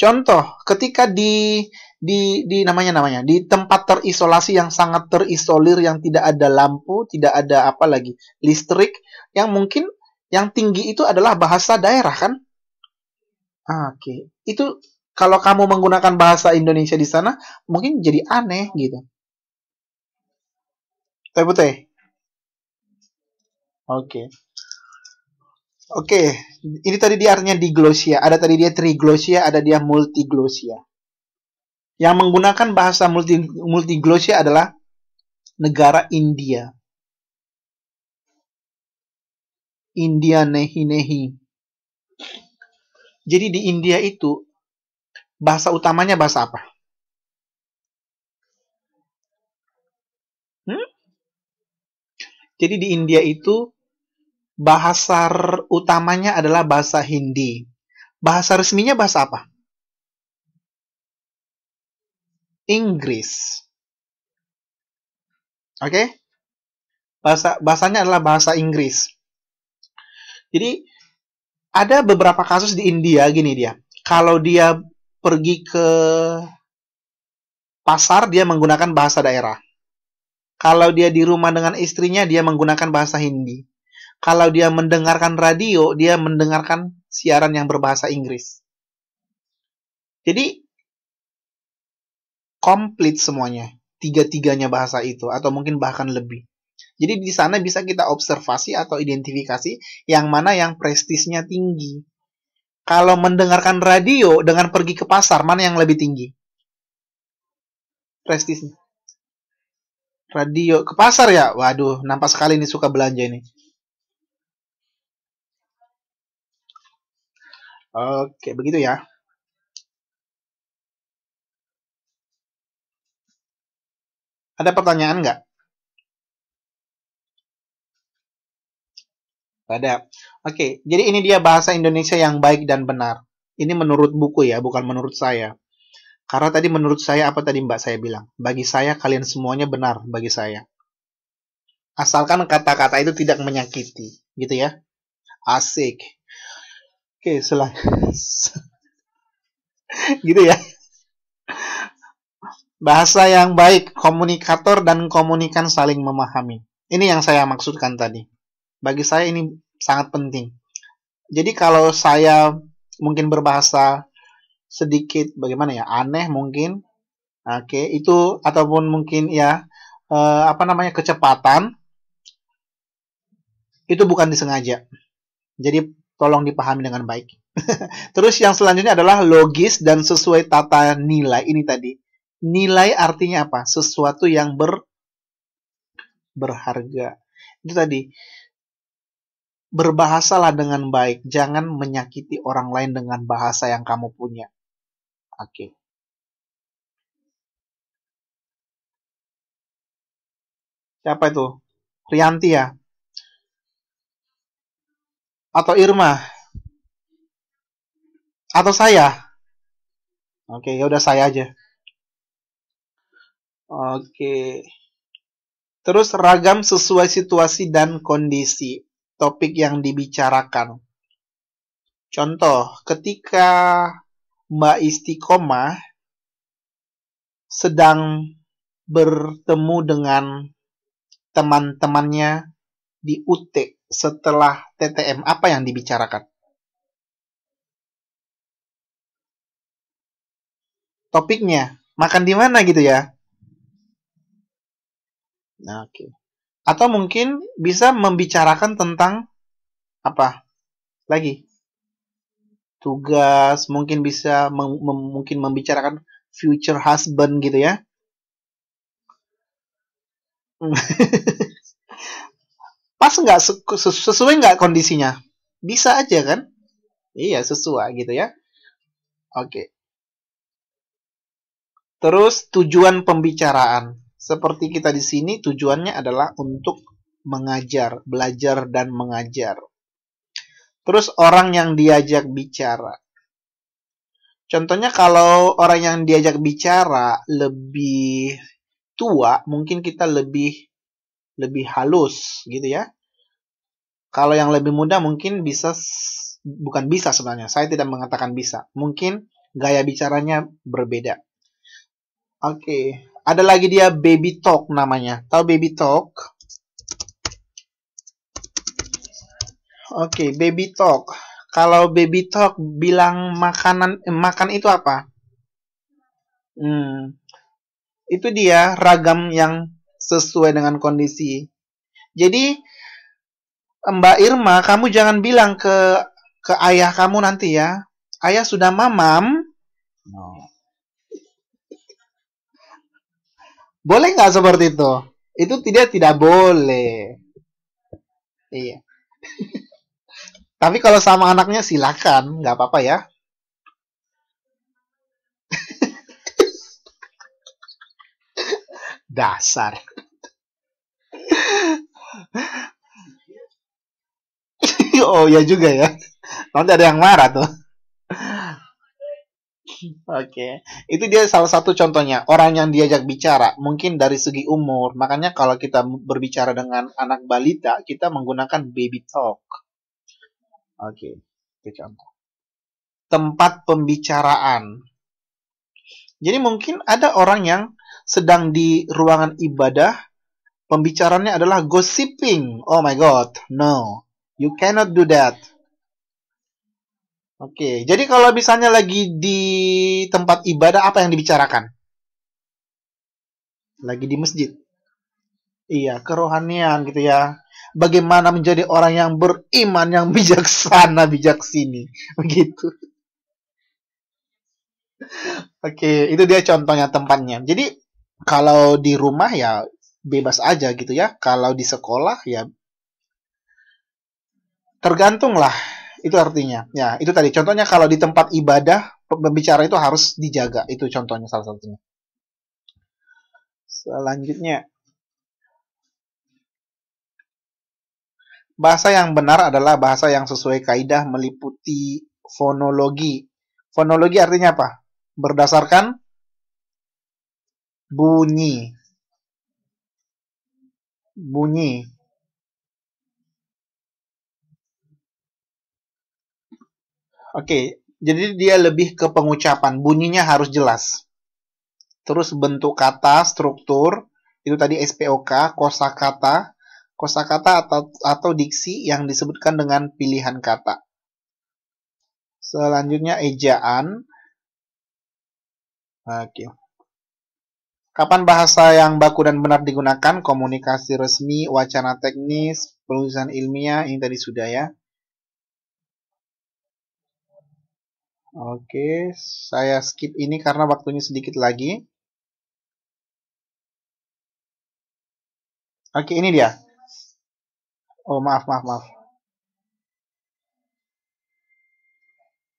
Contoh, ketika di di di namanya namanya di tempat terisolasi yang sangat terisolir yang tidak ada lampu, tidak ada apa lagi listrik yang mungkin yang tinggi itu adalah bahasa daerah kan? Oke, okay. itu kalau kamu menggunakan bahasa Indonesia di sana mungkin jadi aneh gitu. Teh putih. Oke. Okay. Oke, okay. ini tadi dia artinya diglosia. Ada tadi dia triglosia, ada dia multiglosia. Yang menggunakan bahasa multi, multiglosia adalah negara India. India nehi nehi. Jadi di India itu bahasa utamanya bahasa apa? Hmm? Jadi di India itu bahasa utamanya adalah bahasa Hindi. Bahasa resminya bahasa apa? Inggris. Oke? Okay? Bahasa bahasanya adalah bahasa Inggris. Jadi ada beberapa kasus di India gini dia. Kalau dia pergi ke pasar dia menggunakan bahasa daerah. Kalau dia di rumah dengan istrinya dia menggunakan bahasa Hindi kalau dia mendengarkan radio, dia mendengarkan siaran yang berbahasa Inggris. Jadi komplit semuanya, tiga-tiganya bahasa itu atau mungkin bahkan lebih. Jadi di sana bisa kita observasi atau identifikasi yang mana yang prestisnya tinggi. Kalau mendengarkan radio dengan pergi ke pasar, mana yang lebih tinggi? Prestisnya. Radio ke pasar ya? Waduh, nampak sekali ini suka belanja ini. Oke, begitu ya. Ada pertanyaan nggak? Ada. Oke, jadi ini dia bahasa Indonesia yang baik dan benar. Ini menurut buku ya, bukan menurut saya. Karena tadi menurut saya apa tadi Mbak saya bilang? Bagi saya kalian semuanya benar bagi saya. Asalkan kata-kata itu tidak menyakiti, gitu ya. Asik. Oke, selang. gitu ya. Bahasa yang baik, komunikator dan komunikan saling memahami. Ini yang saya maksudkan tadi. Bagi saya ini sangat penting. Jadi kalau saya mungkin berbahasa sedikit bagaimana ya aneh mungkin, oke okay, itu ataupun mungkin ya eh, apa namanya kecepatan itu bukan disengaja. Jadi Tolong dipahami dengan baik. Terus yang selanjutnya adalah logis dan sesuai tata nilai ini tadi. Nilai artinya apa? Sesuatu yang ber berharga. Itu tadi. Berbahasalah dengan baik, jangan menyakiti orang lain dengan bahasa yang kamu punya. Oke. Okay. Siapa itu? Rianti ya? atau Irma atau saya oke ya udah saya aja oke terus ragam sesuai situasi dan kondisi topik yang dibicarakan contoh ketika Mbak Istiqomah sedang bertemu dengan teman-temannya di utek setelah TTM apa yang dibicarakan? Topiknya makan di mana gitu ya? Nah, oke. Okay. Atau mungkin bisa membicarakan tentang apa? Lagi tugas, mungkin bisa mem mungkin membicarakan future husband gitu ya. Hmm. pas nggak sesuai nggak kondisinya bisa aja kan iya sesuai gitu ya oke terus tujuan pembicaraan seperti kita di sini tujuannya adalah untuk mengajar belajar dan mengajar terus orang yang diajak bicara Contohnya kalau orang yang diajak bicara lebih tua, mungkin kita lebih lebih halus gitu ya. Kalau yang lebih muda mungkin bisa bukan bisa sebenarnya. Saya tidak mengatakan bisa. Mungkin gaya bicaranya berbeda. Oke, ada lagi dia baby talk namanya. Tahu baby talk? Oke, baby talk. Kalau baby talk bilang makanan eh, makan itu apa? Hmm. Itu dia ragam yang sesuai dengan kondisi. Jadi Mbak Irma, kamu jangan bilang ke ke ayah kamu nanti ya. Ayah sudah mamam. No. Boleh nggak seperti itu? Itu tidak tidak boleh. Iya. Tapi kalau sama anaknya silakan, nggak apa-apa ya. Dasar oh ya juga ya. Nanti ada yang marah tuh. Oke, okay. itu dia salah satu contohnya orang yang diajak bicara mungkin dari segi umur. Makanya kalau kita berbicara dengan anak balita kita menggunakan baby talk. Oke, okay. contoh. Tempat pembicaraan. Jadi mungkin ada orang yang sedang di ruangan ibadah Pembicaranya adalah gossiping. Oh my god, no. You cannot do that. Oke, okay. jadi kalau misalnya lagi di tempat ibadah apa yang dibicarakan? Lagi di masjid. Iya, kerohanian gitu ya. Bagaimana menjadi orang yang beriman, yang bijaksana, bijaksini. Begitu. Oke, okay, itu dia contohnya tempatnya. Jadi kalau di rumah ya bebas aja gitu ya. Kalau di sekolah ya tergantung lah itu artinya. Ya, itu tadi contohnya kalau di tempat ibadah pembicara itu harus dijaga. Itu contohnya salah satunya. Selanjutnya Bahasa yang benar adalah bahasa yang sesuai kaidah meliputi fonologi. Fonologi artinya apa? Berdasarkan bunyi bunyi Oke, jadi dia lebih ke pengucapan, bunyinya harus jelas. Terus bentuk kata, struktur, itu tadi SPOK, kosa kosakata, kosakata atau atau diksi yang disebutkan dengan pilihan kata. Selanjutnya ejaan. Oke, okay. Kapan bahasa yang baku dan benar digunakan? Komunikasi resmi, wacana teknis, penulisan ilmiah, ini tadi sudah ya. Oke, saya skip ini karena waktunya sedikit lagi. Oke, ini dia. Oh, maaf, maaf, maaf.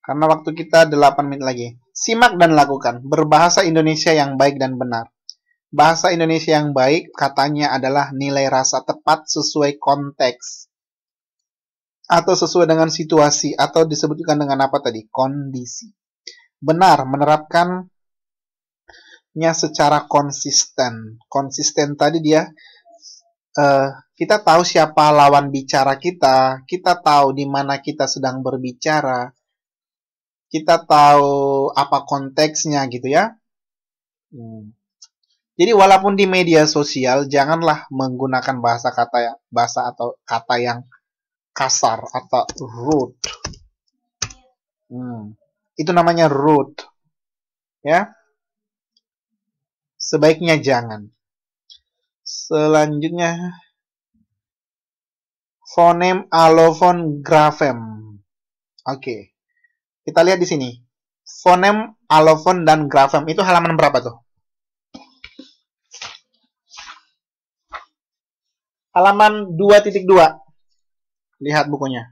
Karena waktu kita 8 menit lagi. Simak dan lakukan. Berbahasa Indonesia yang baik dan benar. Bahasa Indonesia yang baik katanya adalah nilai rasa tepat sesuai konteks atau sesuai dengan situasi atau disebutkan dengan apa tadi? kondisi. Benar, menerapkannya secara konsisten. Konsisten tadi dia uh, kita tahu siapa lawan bicara kita, kita tahu di mana kita sedang berbicara, kita tahu apa konteksnya gitu ya. Hmm. Jadi walaupun di media sosial janganlah menggunakan bahasa kata yang bahasa atau kata yang kasar atau rude. Hmm. Itu namanya rude. Ya. Sebaiknya jangan. Selanjutnya fonem alofon grafem. Oke. Kita lihat di sini. Fonem alofon dan grafem itu halaman berapa tuh? halaman 2.2. Lihat bukunya.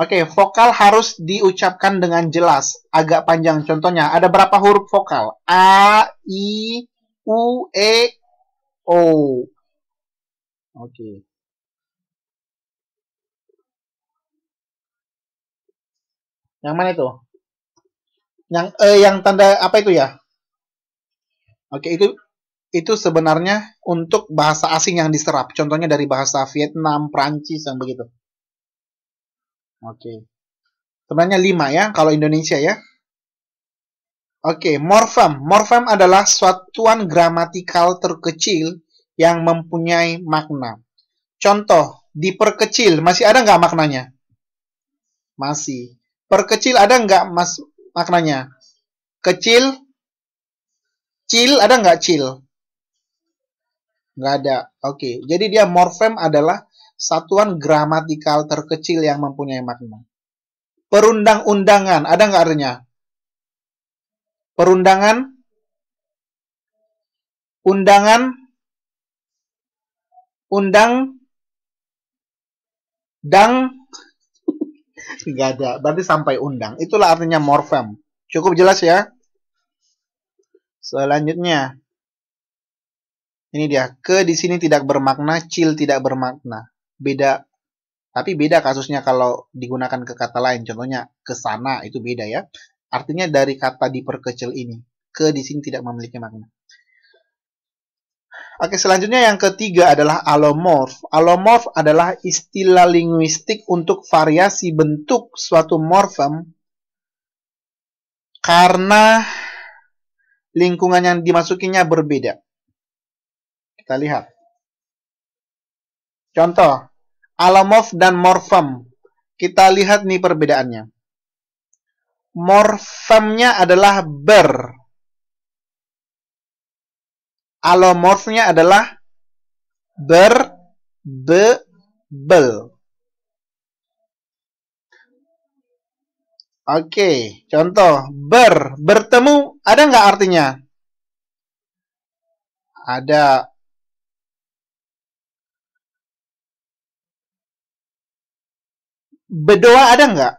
Oke, vokal harus diucapkan dengan jelas, agak panjang. Contohnya, ada berapa huruf vokal? A, I, U, E, O. Oke. Yang mana itu? Yang E, yang tanda apa itu ya? Oke, itu itu sebenarnya untuk bahasa asing yang diserap. Contohnya dari bahasa Vietnam, Prancis, dan begitu. Oke. Okay. Sebenarnya lima ya, kalau Indonesia ya. Oke, okay, morfem. Morfem adalah satuan gramatikal terkecil yang mempunyai makna. Contoh, diperkecil. Masih ada nggak maknanya? Masih. Perkecil ada nggak mas maknanya? Kecil? Cil ada nggak cil? Nggak ada. Oke. Okay. Jadi dia morfem adalah satuan gramatikal terkecil yang mempunyai makna. Perundang-undangan, ada nggak artinya? Perundangan? Undangan? Undang? Dang? Nggak ada, berarti sampai undang. Itulah artinya morfem. Cukup jelas ya? Selanjutnya, ini dia, ke di sini tidak bermakna, cil tidak bermakna. Beda, tapi beda kasusnya kalau digunakan ke kata lain. Contohnya ke sana itu beda ya. Artinya dari kata diperkecil ini, ke di sini tidak memiliki makna. Oke, selanjutnya yang ketiga adalah alomorf. Alomorf adalah istilah linguistik untuk variasi bentuk suatu morfem karena lingkungan yang dimasukinya berbeda. Kita lihat. Contoh, alomorf dan morfem. Kita lihat nih perbedaannya. Morfemnya adalah ber. Alomorfnya adalah ber, be, bel. Oke, contoh ber bertemu ada nggak artinya? Ada Berdoa ada nggak?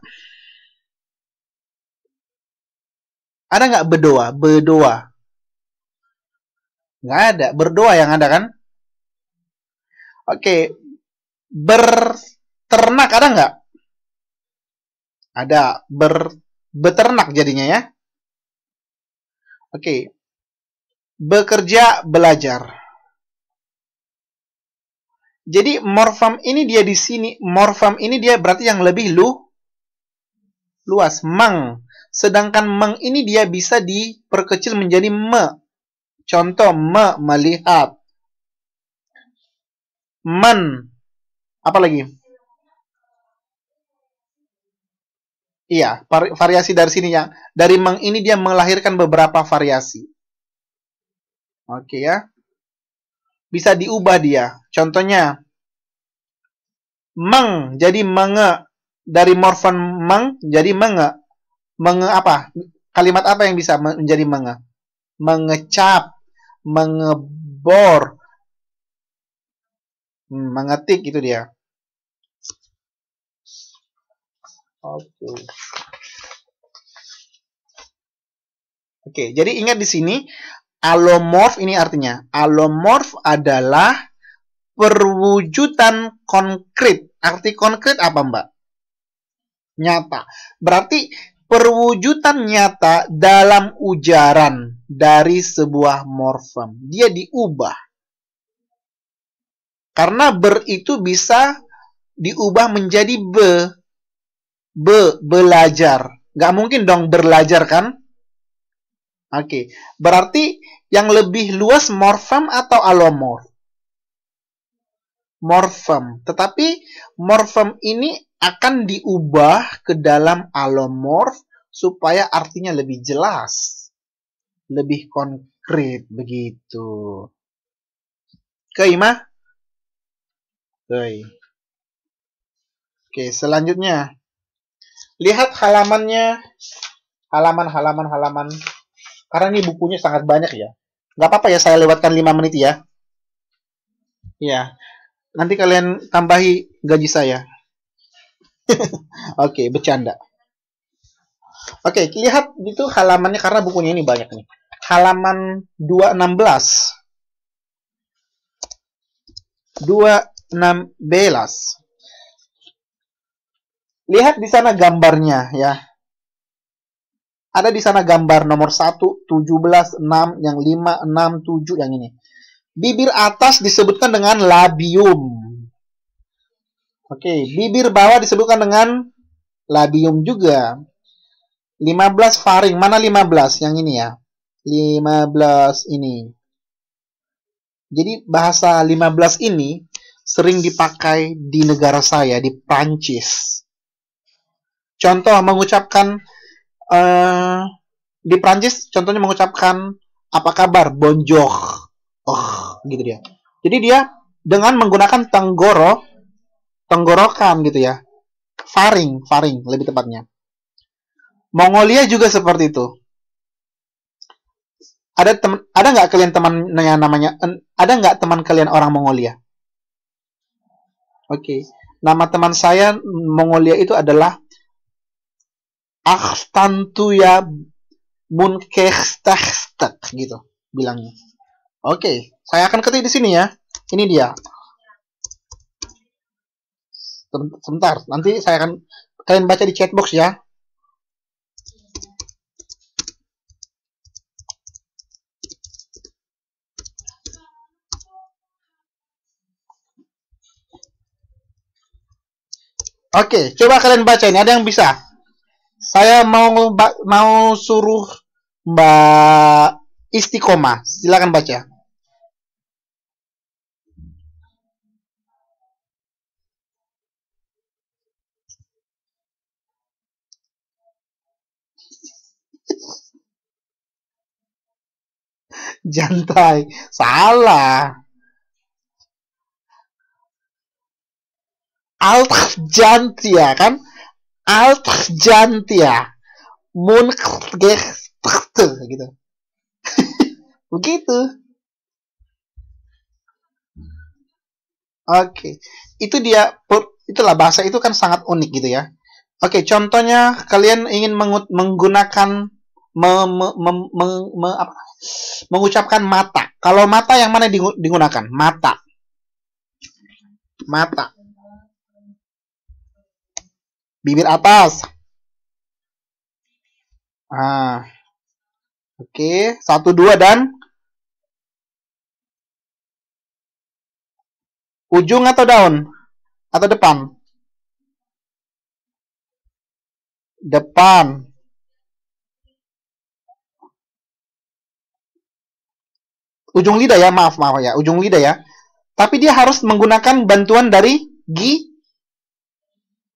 Ada nggak berdoa? Berdoa. Nggak ada. Berdoa yang ada kan? Oke. Berternak ada nggak? Ada. Ber, beternak jadinya ya. Oke. Bekerja, belajar. Jadi morfam ini dia di sini, morfam ini dia berarti yang lebih lu luas, meng. Sedangkan meng ini dia bisa diperkecil menjadi me. Contoh me melihat. Men. Apa lagi? Iya, variasi dari sini ya. Dari meng ini dia melahirkan beberapa variasi. Oke okay, ya bisa diubah dia. Contohnya meng jadi menge dari morfon meng jadi menge. Menge apa? Kalimat apa yang bisa menjadi menge? Mengecap, mengebor, hmm, mengetik itu dia. Oke. Okay. Oke, jadi ingat di sini Alomorf ini artinya, alomorf adalah perwujudan konkret. Arti konkret apa, Mbak? Nyata. Berarti perwujudan nyata dalam ujaran dari sebuah morfem. Dia diubah. Karena ber itu bisa diubah menjadi be. Be, belajar. Gak mungkin dong berlajar kan? Oke, okay. berarti yang lebih luas morfem atau alomorf? Morfem. Tetapi morfem ini akan diubah ke dalam alomorf supaya artinya lebih jelas, lebih konkret begitu. Keima? Oke. Oke, selanjutnya. Lihat halamannya. Halaman, halaman, halaman. Karena ini bukunya sangat banyak ya. Gak apa-apa ya saya lewatkan 5 menit ya. Ya. Nanti kalian tambahi gaji saya. Oke, okay, bercanda. Oke, okay, lihat itu halamannya karena bukunya ini banyak nih. Halaman 216. 216. Lihat di sana gambarnya ya. Ada di sana gambar nomor 1, 17, 6, yang 5, 6, 7, yang ini. Bibir atas disebutkan dengan labium. Oke, okay, bibir bawah disebutkan dengan labium juga. 15 faring, mana 15? Yang ini ya. 15 ini. Jadi bahasa 15 ini sering dipakai di negara saya, di Prancis. Contoh mengucapkan Eh, di Prancis contohnya mengucapkan apa kabar bonjour oh gitu dia jadi dia dengan menggunakan tenggoro tenggorokan gitu ya faring faring lebih tepatnya Mongolia juga seperti itu ada teman ada nggak kalian teman yang namanya ada nggak teman kalian orang Mongolia oke okay. nama teman saya Mongolia itu adalah Akhstantu ya munkekstakstek gitu bilangnya. Oke, saya akan ketik di sini ya. Ini dia. Sebentar, nanti saya akan kalian baca di chatbox ya. Oke, coba kalian baca ini. Ada yang bisa? Saya mau mau suruh Mbak Istiqomah, silakan baca. Jantai, salah. Alt jantia kan? Altjantia Mungerte gitu. Begitu. Oke, okay. itu dia itulah bahasa itu kan sangat unik gitu ya. Oke, okay, contohnya kalian ingin menggunakan me, me, me, me, me, apa, mengucapkan mata. Kalau mata yang mana digunakan? Mata. Mata bibir atas. ah, oke, satu dua dan ujung atau daun atau depan, depan. Ujung lidah ya, maaf maaf ya, ujung lidah ya. Tapi dia harus menggunakan bantuan dari gigi.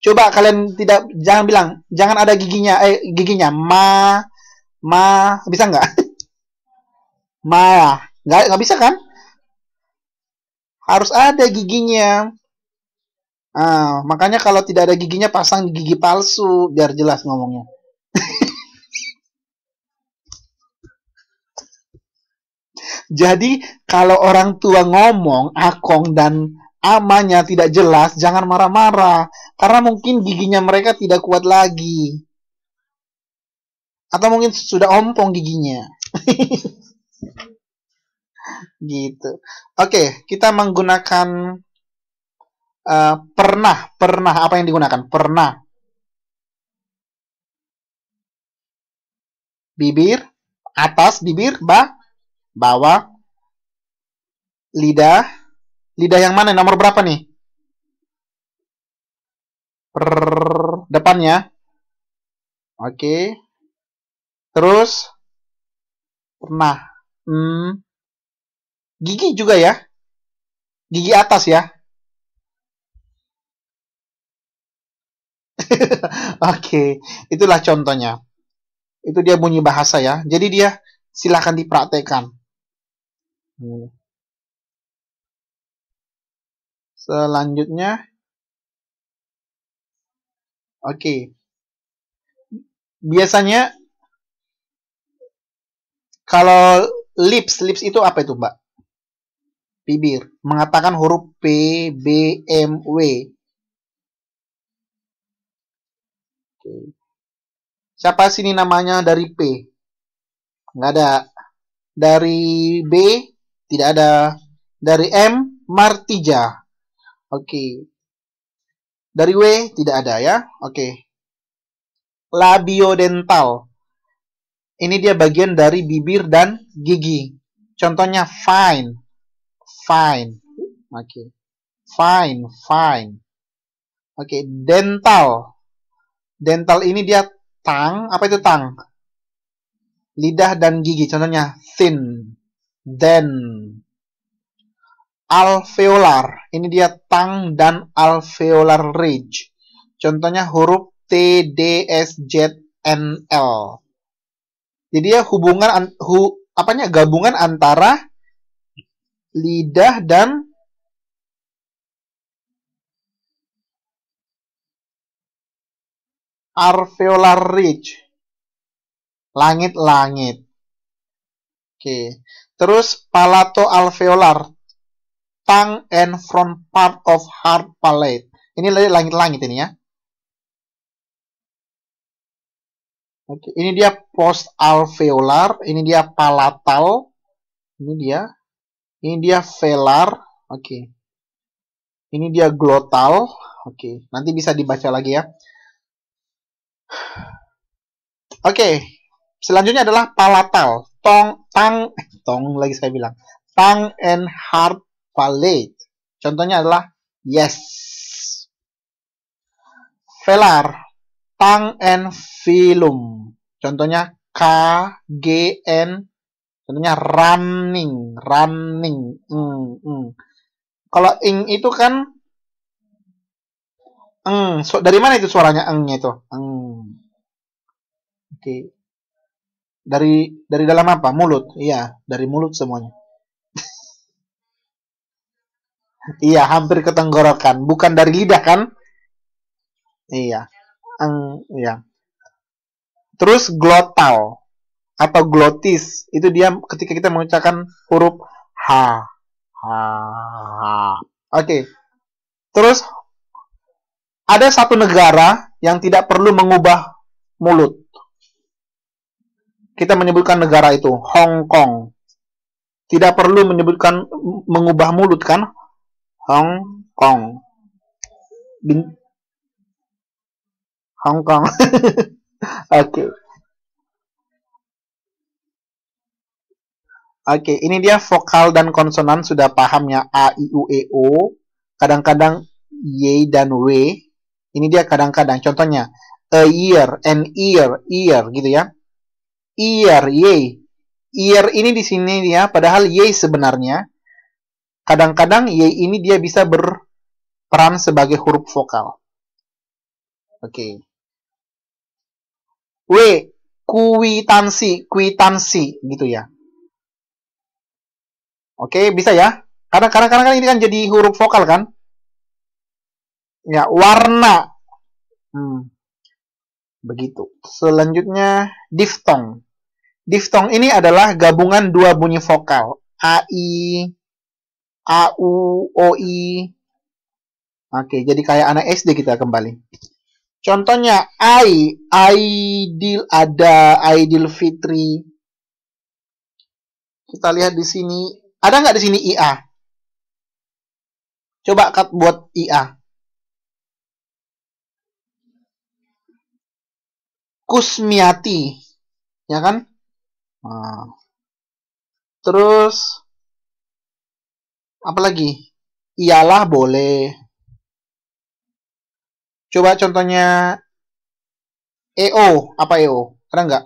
Coba kalian tidak jangan bilang jangan ada giginya eh giginya ma ma bisa nggak? ma nggak nggak bisa kan? Harus ada giginya. Ah, makanya kalau tidak ada giginya pasang gigi palsu biar jelas ngomongnya. Jadi kalau orang tua ngomong akong dan amanya tidak jelas, jangan marah-marah karena mungkin giginya mereka tidak kuat lagi. Atau mungkin sudah ompong giginya. gitu. Oke, kita menggunakan uh, pernah, pernah apa yang digunakan? Pernah. Bibir, atas bibir, bah, bawah, lidah, Lidah yang mana? Nomor berapa nih? Per depannya. Oke. Terus pernah. Hmm. Gigi juga ya. Gigi atas ya. Oke, itulah contohnya. Itu dia bunyi bahasa ya. Jadi dia silahkan dipraktekan. Hmm. Selanjutnya, oke. Biasanya kalau lips, lips itu apa itu, Mbak? Bibir. Mengatakan huruf P, B, M, W. oke Siapa sini namanya dari P? Nggak ada. Dari B, tidak ada. Dari M, Martija. Oke. Dari W tidak ada ya. Oke. Labiodental. Ini dia bagian dari bibir dan gigi. Contohnya fine. Fine. Oke. Fine, fine. Oke, dental. Dental ini dia tang, apa itu tang? Lidah dan gigi. Contohnya thin, then, alveolar. Ini dia tang dan alveolar ridge. Contohnya huruf T, D, S, Z, N, L. Jadi ya hubungan an, hu, apanya gabungan antara lidah dan alveolar ridge. Langit-langit. Oke. Terus palato alveolar, tongue and front part of heart palate. Ini langit-langit ini ya. Oke, ini dia post alveolar, ini dia palatal, ini dia, ini dia velar, oke, ini dia glotal, oke, nanti bisa dibaca lagi ya. Oke, selanjutnya adalah palatal, tong, tang, eh, tong lagi saya bilang, tang and hard valid. Contohnya adalah yes. Velar, tang and filum. Contohnya K, G, N. Contohnya running, running. Mm, mm. Kalau ing itu kan eng. So, dari mana itu suaranya engnya itu? Eng. Oke. Okay. Dari dari dalam apa? Mulut. Iya, dari mulut semuanya. Iya, hampir ke tenggorokan, bukan dari lidah kan? Iya. Eng, iya. Terus glotal atau glotis itu dia ketika kita mengucapkan huruf h. H. h. Oke. Terus ada satu negara yang tidak perlu mengubah mulut. Kita menyebutkan negara itu Hong Kong. Tidak perlu menyebutkan mengubah mulut kan? Hong Kong Bin Hong Kong oke Oke, okay, ini dia vokal dan konsonan sudah paham ya A, I, U, E, O. Kadang-kadang Y dan W. Ini dia kadang-kadang. Contohnya, a year, an ear, ear gitu ya. Ear, Y. Ear ini di sini ya, padahal Y sebenarnya. Kadang-kadang Y ya, ini dia bisa berperan sebagai huruf vokal. Oke. Okay. W, kuitansi, kuitansi gitu ya. Oke, okay, bisa ya. Karena kadang karena kan ini kan jadi huruf vokal kan? Ya, warna. Hmm. Begitu. Selanjutnya diftong. Diftong ini adalah gabungan dua bunyi vokal, ai A, U, O, I. Oke, jadi kayak anak SD kita kembali. Contohnya I, Aidil ada, Aidil Fitri. Kita lihat di sini, ada nggak di sini IA? Coba cut buat IA. Kusmiati, ya kan? Nah. Terus apalagi ialah boleh coba contohnya EO apa EO ada nggak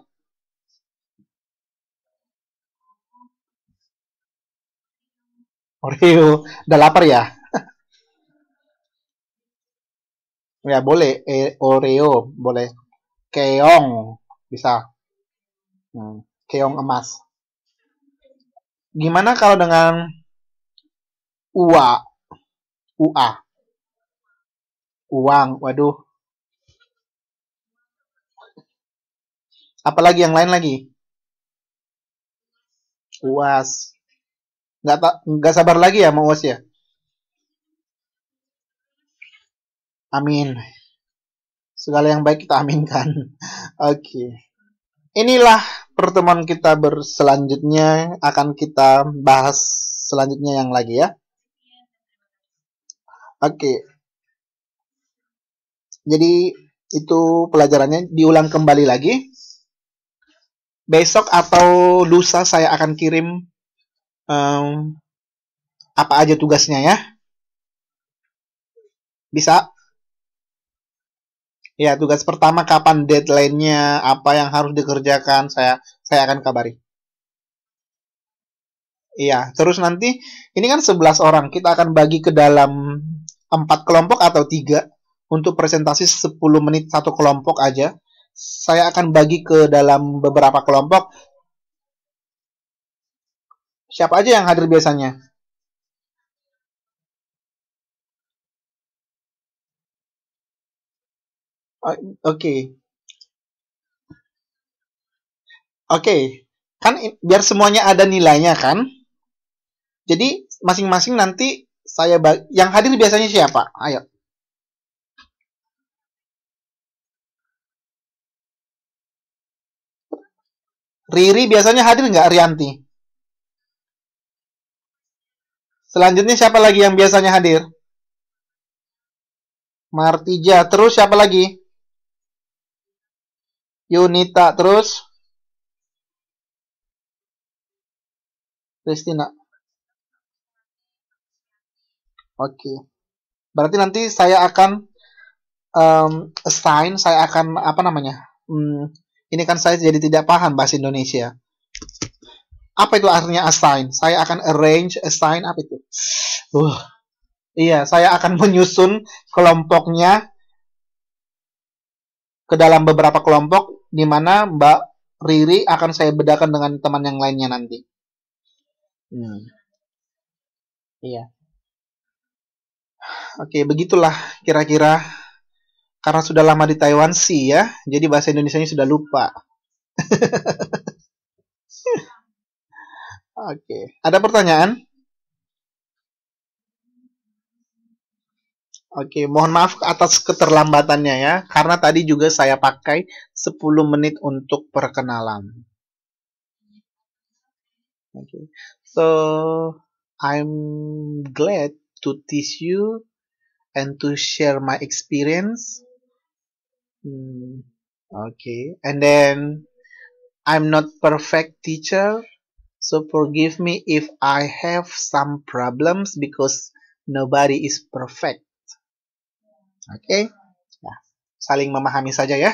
Oreo udah lapar ya ya boleh e Oreo boleh keong bisa hmm, keong emas gimana kalau dengan Ua. Ua. Uang, waduh. Apalagi yang lain lagi? UAS. Nggak, nggak sabar lagi ya mau UAS ya? Amin. Segala yang baik kita aminkan. Oke. Okay. Inilah pertemuan kita berselanjutnya akan kita bahas selanjutnya yang lagi ya. Oke. Jadi itu pelajarannya diulang kembali lagi. Besok atau lusa saya akan kirim um, apa aja tugasnya ya. Bisa? Ya, tugas pertama kapan deadline-nya, apa yang harus dikerjakan, saya saya akan kabari. Iya, terus nanti ini kan 11 orang, kita akan bagi ke dalam 4 kelompok atau 3 untuk presentasi 10 menit satu kelompok aja. Saya akan bagi ke dalam beberapa kelompok. Siapa aja yang hadir biasanya? Oh, oke. Oke. Okay. Kan biar semuanya ada nilainya kan? Jadi masing-masing nanti saya bagi, yang hadir biasanya siapa? Ayo. Riri biasanya hadir nggak Rianti? Selanjutnya siapa lagi yang biasanya hadir? Martija. Terus siapa lagi? Yunita. Terus? Kristina. Oke. Okay. Berarti nanti saya akan um, assign, saya akan apa namanya? Hmm, ini kan saya jadi tidak paham bahasa Indonesia. Apa itu artinya assign? Saya akan arrange, assign apa itu? Uh, iya, saya akan menyusun kelompoknya ke dalam beberapa kelompok di mana Mbak Riri akan saya bedakan dengan teman yang lainnya nanti. Hmm. Iya. Oke, begitulah kira-kira karena sudah lama di Taiwan sih ya, jadi bahasa Indonesia-nya sudah lupa. Oke, ada pertanyaan? Oke, mohon maaf atas keterlambatannya ya, karena tadi juga saya pakai 10 menit untuk perkenalan. Oke, so I'm glad to teach you and to share my experience. Hmm, okay, and then I'm not perfect teacher, so forgive me if I have some problems because nobody is perfect. Oke, okay? nah, saling memahami saja ya.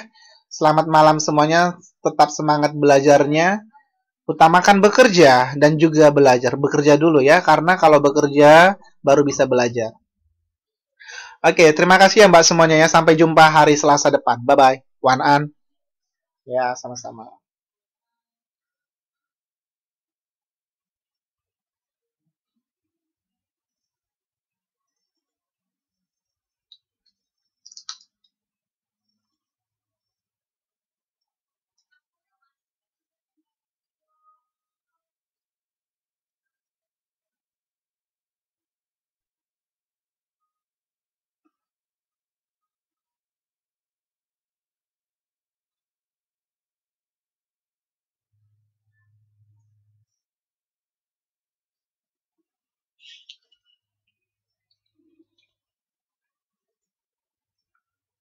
Selamat malam semuanya, tetap semangat belajarnya. Utamakan bekerja dan juga belajar. Bekerja dulu ya, karena kalau bekerja baru bisa belajar. Oke, terima kasih ya Mbak semuanya ya. Sampai jumpa hari Selasa depan. Bye-bye. One an. Ya, sama-sama.